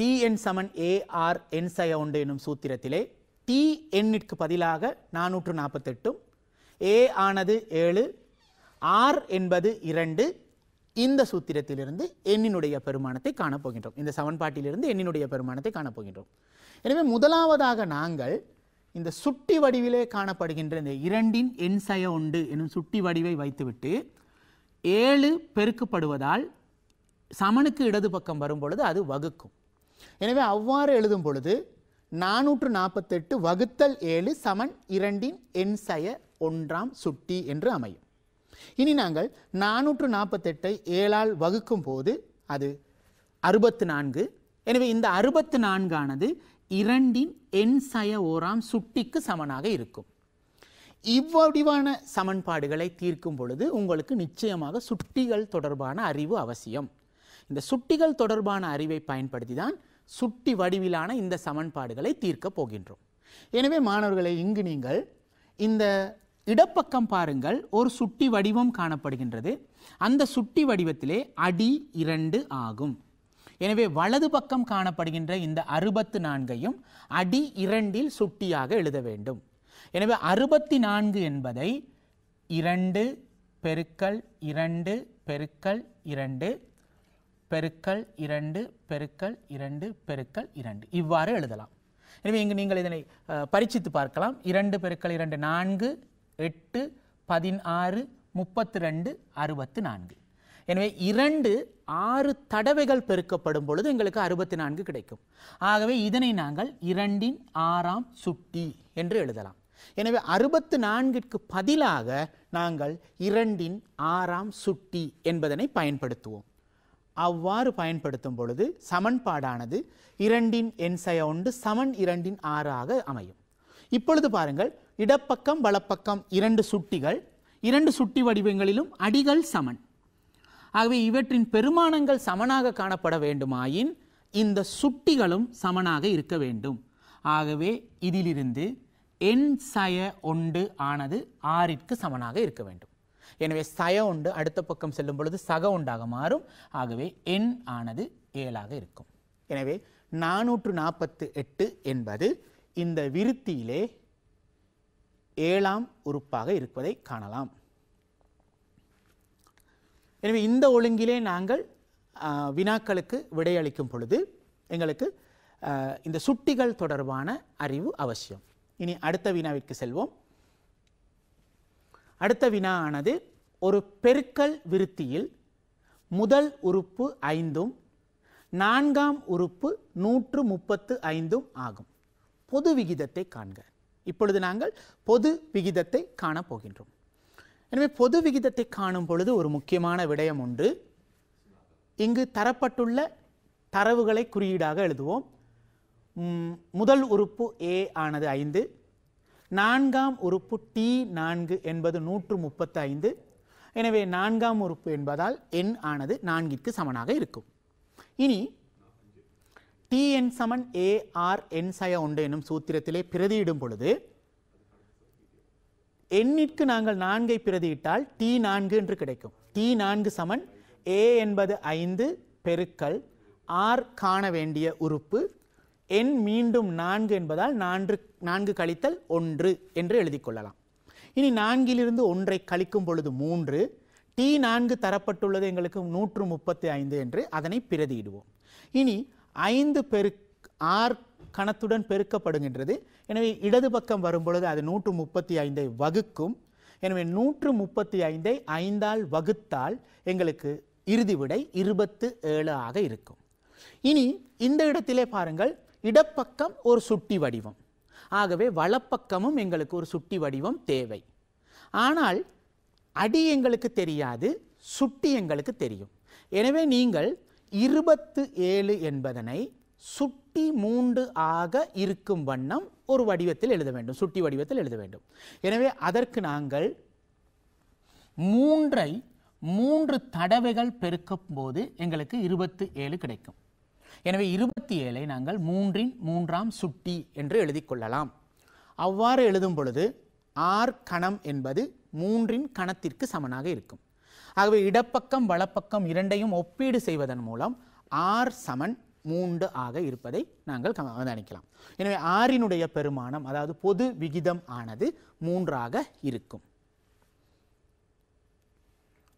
டிஎன் சமன் ஏஆர் என் சயவுண்டு என்னும் சூத்திரத்திலே டி எண்ணிற்கு பதிலாக நானூற்று நாற்பத்தெட்டும் ஏ ஆனது ஏழு ஆர் என்பது இரண்டு இந்த சூத்திரத்திலிருந்து எண்ணினுடைய பெருமானத்தை காணப்போகின்றோம் இந்த சமன்பாட்டிலிருந்து எண்ணினுடைய பெருமானத்தை காணப்போகின்றோம் எனவே முதலாவதாக நாங்கள் இந்த சுட்டி வடிவிலே காணப்படுகின்ற இந்த இரண்டின் எண் சய உண்டு எனும் சுட்டி வடிவை வைத்துவிட்டு ஏழு பெருக்கப்படுவதால் சமனுக்கு இடது பக்கம் வரும் பொழுது அது வகுக்கும் எனவே அவ்வாறு எழுதும் பொழுது நானூற்று நாற்பத்தெட்டு வகுத்தல் ஏழு சமன் இரண்டின் எண் சய ஒன்றாம் சுட்டி என்று அமையும் இனி நாங்கள் நானூற்று நாற்பத்தெட்டை ஏழால் வகுக்கும் போது அது அறுபத்து நான்கு எனவே இந்த அறுபத்து நான்கானது இரண்டின் எண் சய ஓராம் சுட்டிக்கு சமனாக இருக்கும் இவ்வடிவான சமன்பாடுகளை தீர்க்கும் பொழுது உங்களுக்கு நிச்சயமாக சுட்டிகள் தொடர்பான அறிவு அவசியம் இந்த சுட்டிகள் தொடர்பான அறிவை பயன்படுத்தி தான் சுட்டி வடிவிலான இந்த சமன்பாடுகளை தீர்க்கப் போகின்றோம் எனவே மாணவர்களை இங்கு நீங்கள் இந்த இடப்பக்கம் பாருங்கள் ஒரு சுட்டி வடிவம் காணப்படுகின்றது அந்த சுட்டி வடிவத்திலே அடி இரண்டு ஆகும் எனவே வலது பக்கம் காணப்படுகின்ற இந்த அறுபத்து நான்கையும் அடி இரண்டில் சுட்டியாக எழுத வேண்டும் எனவே அறுபத்தி நான்கு என்பதை இரண்டு பெருக்கல் இரண்டு பெருக்கல் இரண்டு பெருக்கல் இரண்டு பெருக்கல் இரண்டு பெருக்கல் இரண்டு இவ்வாறு எழுதலாம் எனவே இங்கு நீங்கள் இதனை பரிச்சித்து பார்க்கலாம் இரண்டு பெருக்கல் இரண்டு நான்கு எட்டு பதினாறு முப்பத்தி ரெண்டு அறுபத்து நான்கு எனவே இரண்டு ஆறு தடவைகள் பெருக்கப்படும் பொழுது எங்களுக்கு அறுபத்தி நான்கு கிடைக்கும் ஆகவே இதனை நாங்கள் இரண்டின் ஆறாம் சுட்டி என்று எழுதலாம் எனவே அறுபத்து நான்கிற்கு பதிலாக நாங்கள் இரண்டின் ஆறாம் சுட்டி என்பதனை பயன்படுத்துவோம் அவ்வாறு பயன்படுத்தும் பொழுது சமன்பாடானது இரண்டின் எண் சய ஒன்று சமன் இரண்டின் ஆறாக அமையும் இப்பொழுது பாருங்கள் இடப்பக்கம் வலப்பக்கம் இரண்டு சுட்டிகள் இரண்டு சுட்டி வடிவங்களிலும் அடிகள் சமன் ஆகவே இவற்றின் பெருமானங்கள் சமனாக காணப்பட வேண்டுமாயின் இந்த சுட்டிகளும் சமனாக இருக்க வேண்டும் ஆகவே இதிலிருந்து எண் சய ஒன்று ஆனது ஆறிற்கு சமனாக இருக்க வேண்டும் எனவே சய ஒன்று அடுத்த பக்கம் செல்லும் பொழுது சக ஒன்றாக மாறும் ஆகவே எண் ஆனது ஏழாக இருக்கும் எனவே நானூற்று நாற்பத்து எட்டு என்பது இந்த விருத்தியிலே ஏழாம் உறுப்பாக இருப்பதை காணலாம் எனவே இந்த ஒழுங்கிலே நாங்கள் வினாக்களுக்கு விடையளிக்கும் பொழுது எங்களுக்கு இந்த சுட்டிகள் தொடர்பான அறிவு அவசியம் இனி அடுத்த வினாவிற்கு செல்வோம் அடுத்த வினா ஆனது ஒரு பெருக்கல் விருத்தியில் முதல் உறுப்பு ஐந்தும் நான்காம் உறுப்பு நூற்று முப்பத்து ஐந்தும் ஆகும் பொது விகிதத்தை காண்க இப்பொழுது நாங்கள் பொது விகிதத்தை காணப்போகின்றோம் எனவே பொது விகிதத்தை காணும் பொழுது ஒரு முக்கியமான விடயம் உண்டு இங்கு தரப்பட்டுள்ள தரவுகளை குறியீடாக எழுதுவோம் முதல் உறுப்பு ஏ ஆனது ஐந்து நான்காம் உறுப்பு டி நான்கு என்பது நூற்று முப்பத்து ஐந்து எனவே நான்காம் உறுப்பு என்பதால் என் ஆனது நான்கிற்கு சமனாக இருக்கும் இனி டிஎன் சமன் ஏஆர் என் சய ஒன்று எனும் சூத்திரத்திலே பிரதியிடும் பொழுது எண்ணிற்கு நாங்கள் நான்கை பிரதியிட்டால் டி நான்கு என்று கிடைக்கும் டி நான்கு சமன் ஏ என்பது ஐந்து பெருக்கல் ஆர் காண வேண்டிய உறுப்பு எண் மீண்டும் நான்கு என்பதால் நான்கு நான்கு கழித்தல் ஒன்று என்று எழுதிக்கொள்ளலாம் இனி நான்கிலிருந்து ஒன்றை கழிக்கும் பொழுது மூன்று டி நான்கு தரப்பட்டுள்ளது எங்களுக்கு நூற்று முப்பத்தி ஐந்து என்று அதனை பிரதியிடுவோம் இனி ஐந்து பெரு ஆர் கணத்துடன் பெருக்கப்படுகின்றது எனவே இடது பக்கம் வரும்பொழுது அது நூற்று முப்பத்தி ஐந்தை வகுக்கும் எனவே நூற்று முப்பத்தி ஐந்தை ஐந்தால் வகுத்தால் எங்களுக்கு இறுதி விடை இருபத்து ஏழு ஆக இருக்கும் இனி இந்த இடத்திலே பாருங்கள் இடப்பக்கம் ஒரு சுட்டி வடிவம் ஆகவே வலப்பக்கமும் எங்களுக்கு ஒரு சுட்டி வடிவம் தேவை ஆனால் அடி எங்களுக்கு தெரியாது சுட்டி எங்களுக்கு தெரியும் எனவே நீங்கள் இருபத்து ஏழு என்பதனை சுட்டி சுட்டி மூண்டு ஆக இருக்கும் வண்ணம் ஒரு வடிவத்தில் எழுத வேண்டும் சுட்டி வடிவத்தில் எழுத வேண்டும் எனவே அதற்கு நாங்கள் மூன்றை மூன்று தடவைகள் பெருக்கும் போது எங்களுக்கு இருபத்தி ஏழு கிடைக்கும் எனவே இருபத்தி ஏழை நாங்கள் மூன்றின் மூன்றாம் சுட்டி என்று எழுதி கொள்ளலாம் அவ்வாறு எழுதும் பொழுது ஆர் கணம் என்பது மூன்றின் கணத்திற்கு சமனாக இருக்கும் ஆகவே இடப்பக்கம் வலப்பக்கம் இரண்டையும் ஒப்பீடு செய்வதன் மூலம் ஆர் சமன் மூன்று ஆக இருப்பதை நாங்கள் கவனிக்கலாம் எனவே ஆறினுடைய பெருமானம் அதாவது பொது விகிதம் ஆனது மூன்றாக இருக்கும்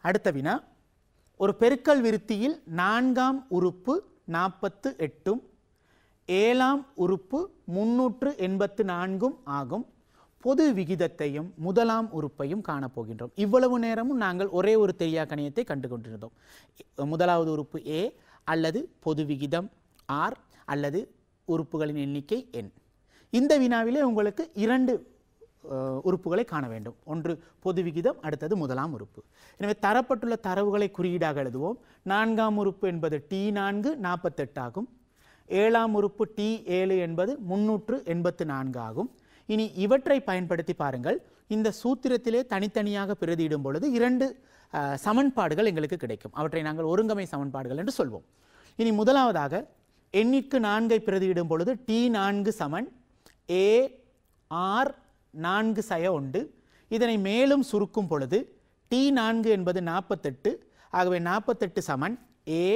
அடுத்த வினா ஒரு பெருக்கல் விருத்தியில் நான்காம் உறுப்பு நாற்பத்து எட்டும் ஏழாம் உறுப்பு முன்னூற்று எண்பத்து நான்கும் ஆகும் பொது விகிதத்தையும் முதலாம் உறுப்பையும் காணப்போகின்றோம் இவ்வளவு நேரமும் நாங்கள் ஒரே ஒரு தெரியா கணியத்தை கண்டு கொண்டிருந்தோம் முதலாவது உறுப்பு ஏ அல்லது பொது விகிதம் ஆர் அல்லது உறுப்புகளின் எண்ணிக்கை எண் இந்த வினாவிலே உங்களுக்கு இரண்டு உறுப்புகளை காண வேண்டும் ஒன்று பொது விகிதம் அடுத்தது முதலாம் உறுப்பு எனவே தரப்பட்டுள்ள தரவுகளை குறியீடாக எழுதுவோம் நான்காம் உறுப்பு என்பது டி நான்கு நாற்பத்தெட்டு ஆகும் ஏழாம் உறுப்பு டி ஏழு என்பது முன்னூற்று எண்பத்து நான்கு ஆகும் இனி இவற்றை பயன்படுத்தி பாருங்கள் இந்த சூத்திரத்திலே தனித்தனியாக பிரதியிடும் பொழுது இரண்டு சமன்பாடுகள் எங்களுக்கு கிடைக்கும் அவற்றை நாங்கள் ஒருங்கமை சமன்பாடுகள் என்று சொல்வோம் இனி முதலாவதாக எண்ணிற்கு நான்கை பிரதியிடும் பொழுது டி நான்கு சமன் ஏ ஆர் நான்கு சய உண்டு இதனை மேலும் சுருக்கும் பொழுது டி நான்கு என்பது நாற்பத்தெட்டு ஆகவே நாற்பத்தெட்டு சமன் ஏ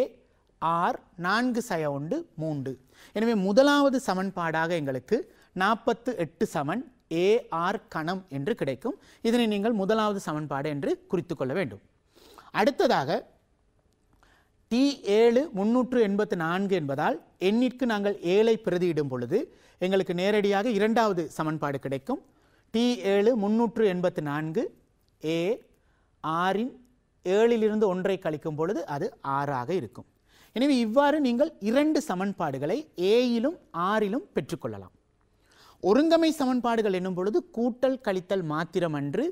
ஆர் நான்கு சய உண்டு மூன்று எனவே முதலாவது சமன்பாடாக எங்களுக்கு நாற்பத்து எட்டு சமன் ஏஆர் கணம் என்று கிடைக்கும் இதனை நீங்கள் முதலாவது சமன்பாடு என்று குறித்து கொள்ள வேண்டும் அடுத்ததாக டி ஏழு முன்னூற்று எண்பத்து நான்கு என்பதால் எண்ணிற்கு நாங்கள் ஏழை பிரதியிடும் பொழுது எங்களுக்கு நேரடியாக இரண்டாவது சமன்பாடு கிடைக்கும் டி ஏழு முன்னூற்று எண்பத்து நான்கு ஏ ஆறின் ஏழிலிருந்து ஒன்றை கழிக்கும் பொழுது அது ஆறாக இருக்கும் எனவே இவ்வாறு நீங்கள் இரண்டு சமன்பாடுகளை ஏயிலும் ஆறிலும் பெற்றுக்கொள்ளலாம் ஒருங்கமை சமன்பாடுகள் என்னும் பொழுது கூட்டல் கழித்தல் மாத்திரமன்று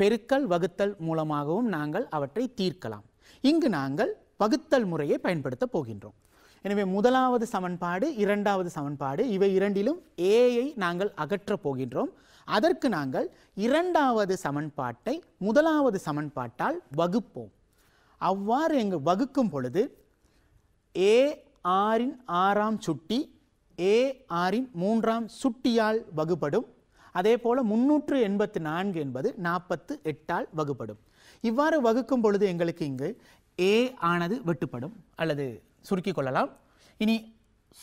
பெருக்கல் வகுத்தல் மூலமாகவும் நாங்கள் அவற்றை தீர்க்கலாம் இங்கு நாங்கள் வகுத்தல் முறையை பயன்படுத்தப் போகின்றோம் எனவே முதலாவது சமன்பாடு இரண்டாவது சமன்பாடு இவை இரண்டிலும் ஏயை நாங்கள் அகற்றப் போகின்றோம் அதற்கு நாங்கள் இரண்டாவது சமன்பாட்டை முதலாவது சமன்பாட்டால் வகுப்போம் அவ்வாறு எங்கள் வகுக்கும் பொழுது ஏ ஆறின் ஆறாம் சுட்டி ஏ மூன்றாம் சுட்டியால் வகுப்படும் அதே போல் முன்னூற்று எண்பத்தி நான்கு என்பது நாற்பத்து எட்டால் வகுப்படும் இவ்வாறு வகுக்கும் பொழுது எங்களுக்கு இங்கு ஏ ஆனது வெட்டுப்படும் அல்லது சுருக்கிக் கொள்ளலாம் இனி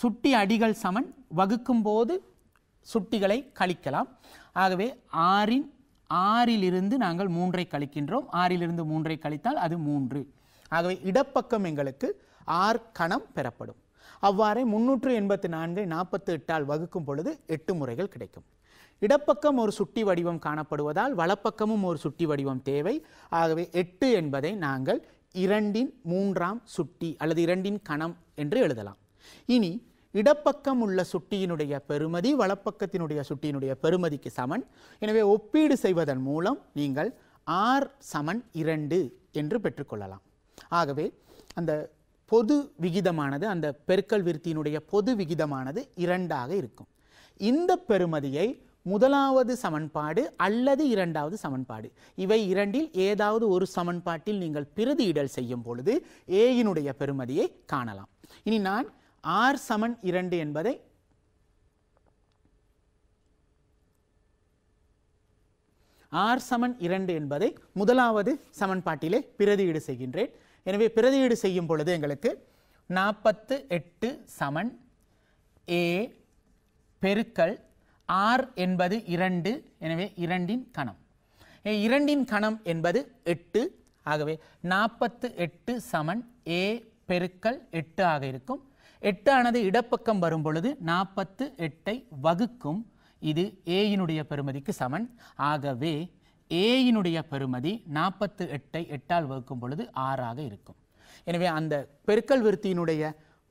சுட்டி அடிகள் சமன் வகுக்கும் போது சுட்டிகளை கழிக்கலாம் ஆகவே ஆறின் ஆறிலிருந்து நாங்கள் மூன்றை கழிக்கின்றோம் ஆறிலிருந்து மூன்றை கழித்தால் அது மூன்று ஆகவே இடப்பக்கம் எங்களுக்கு ஆர் கணம் பெறப்படும் அவ்வாறே முன்னூற்று எண்பத்தி நான்கை நாற்பத்தி எட்டால் வகுக்கும் பொழுது எட்டு முறைகள் கிடைக்கும் இடப்பக்கம் ஒரு சுட்டி வடிவம் காணப்படுவதால் வலப்பக்கமும் ஒரு சுட்டி வடிவம் தேவை ஆகவே எட்டு என்பதை நாங்கள் இரண்டின் மூன்றாம் சுட்டி அல்லது இரண்டின் கணம் என்று எழுதலாம் இனி இடப்பக்கம் உள்ள சுட்டியினுடைய பெருமதி வலப்பக்கத்தினுடைய சுட்டியினுடைய பெருமதிக்கு சமன் எனவே ஒப்பீடு செய்வதன் மூலம் நீங்கள் ஆர் சமன் இரண்டு என்று பெற்றுக்கொள்ளலாம் ஆகவே அந்த பொது விகிதமானது அந்த பெருக்கல் விருத்தியினுடைய பொது விகிதமானது இரண்டாக இருக்கும் இந்த பெருமதியை முதலாவது சமன்பாடு அல்லது இரண்டாவது சமன்பாடு இவை இரண்டில் ஏதாவது ஒரு சமன்பாட்டில் நீங்கள் பிரதியிடல் செய்யும் பொழுது ஏயினுடைய பெருமதியை காணலாம் இனி நான் ஆர் சமன் இரண்டு என்பதை ஆர் சமன் இரண்டு என்பதை முதலாவது சமன்பாட்டிலே பிரதியீடு செய்கின்றேன் எனவே பிரதியீடு செய்யும் பொழுது எங்களுக்கு நாற்பத்து எட்டு சமன் ஏ பெருக்கல் ஆர் என்பது இரண்டு எனவே இரண்டின் கணம் இரண்டின் கணம் என்பது எட்டு ஆகவே நாற்பத்து எட்டு சமன் ஏ பெருக்கல் எட்டு ஆக இருக்கும் எட்டானது இடப்பக்கம் வரும் பொழுது நாற்பத்து எட்டை வகுக்கும் இது ஏயினுடைய பெருமதிக்கு சமன் ஆகவே ஏயினுடைய பெருமதி நாற்பத்து எட்டை எட்டால் வகுக்கும் பொழுது ஆறாக இருக்கும் எனவே அந்த பெருக்கல் விருத்தியினுடைய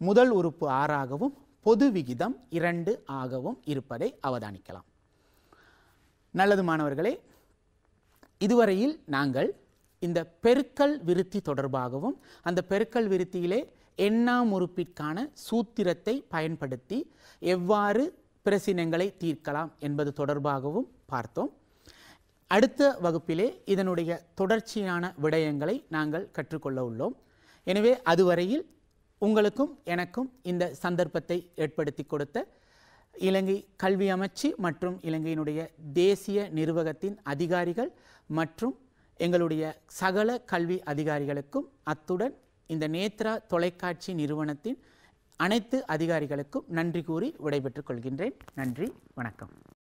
முதல் உறுப்பு ஆறாகவும் பொது விகிதம் இரண்டு ஆகவும் இருப்பதை அவதானிக்கலாம் நல்லது மாணவர்களே இதுவரையில் நாங்கள் இந்த பெருக்கல் விருத்தி தொடர்பாகவும் அந்த பெருக்கல் விருத்தியிலே எண்ணாம் உறுப்பிற்கான சூத்திரத்தை பயன்படுத்தி எவ்வாறு பிரசினங்களை தீர்க்கலாம் என்பது தொடர்பாகவும் பார்த்தோம் அடுத்த வகுப்பிலே இதனுடைய தொடர்ச்சியான விடயங்களை நாங்கள் கற்றுக்கொள்ள உள்ளோம் எனவே அதுவரையில் உங்களுக்கும் எனக்கும் இந்த சந்தர்ப்பத்தை ஏற்படுத்தி கொடுத்த இலங்கை கல்வி அமைச்சு மற்றும் இலங்கையினுடைய தேசிய நிர்வாகத்தின் அதிகாரிகள் மற்றும் எங்களுடைய சகல கல்வி அதிகாரிகளுக்கும் அத்துடன் இந்த நேத்ரா தொலைக்காட்சி நிறுவனத்தின் அனைத்து அதிகாரிகளுக்கும் நன்றி கூறி விடைபெற்றுக் கொள்கின்றேன் நன்றி வணக்கம்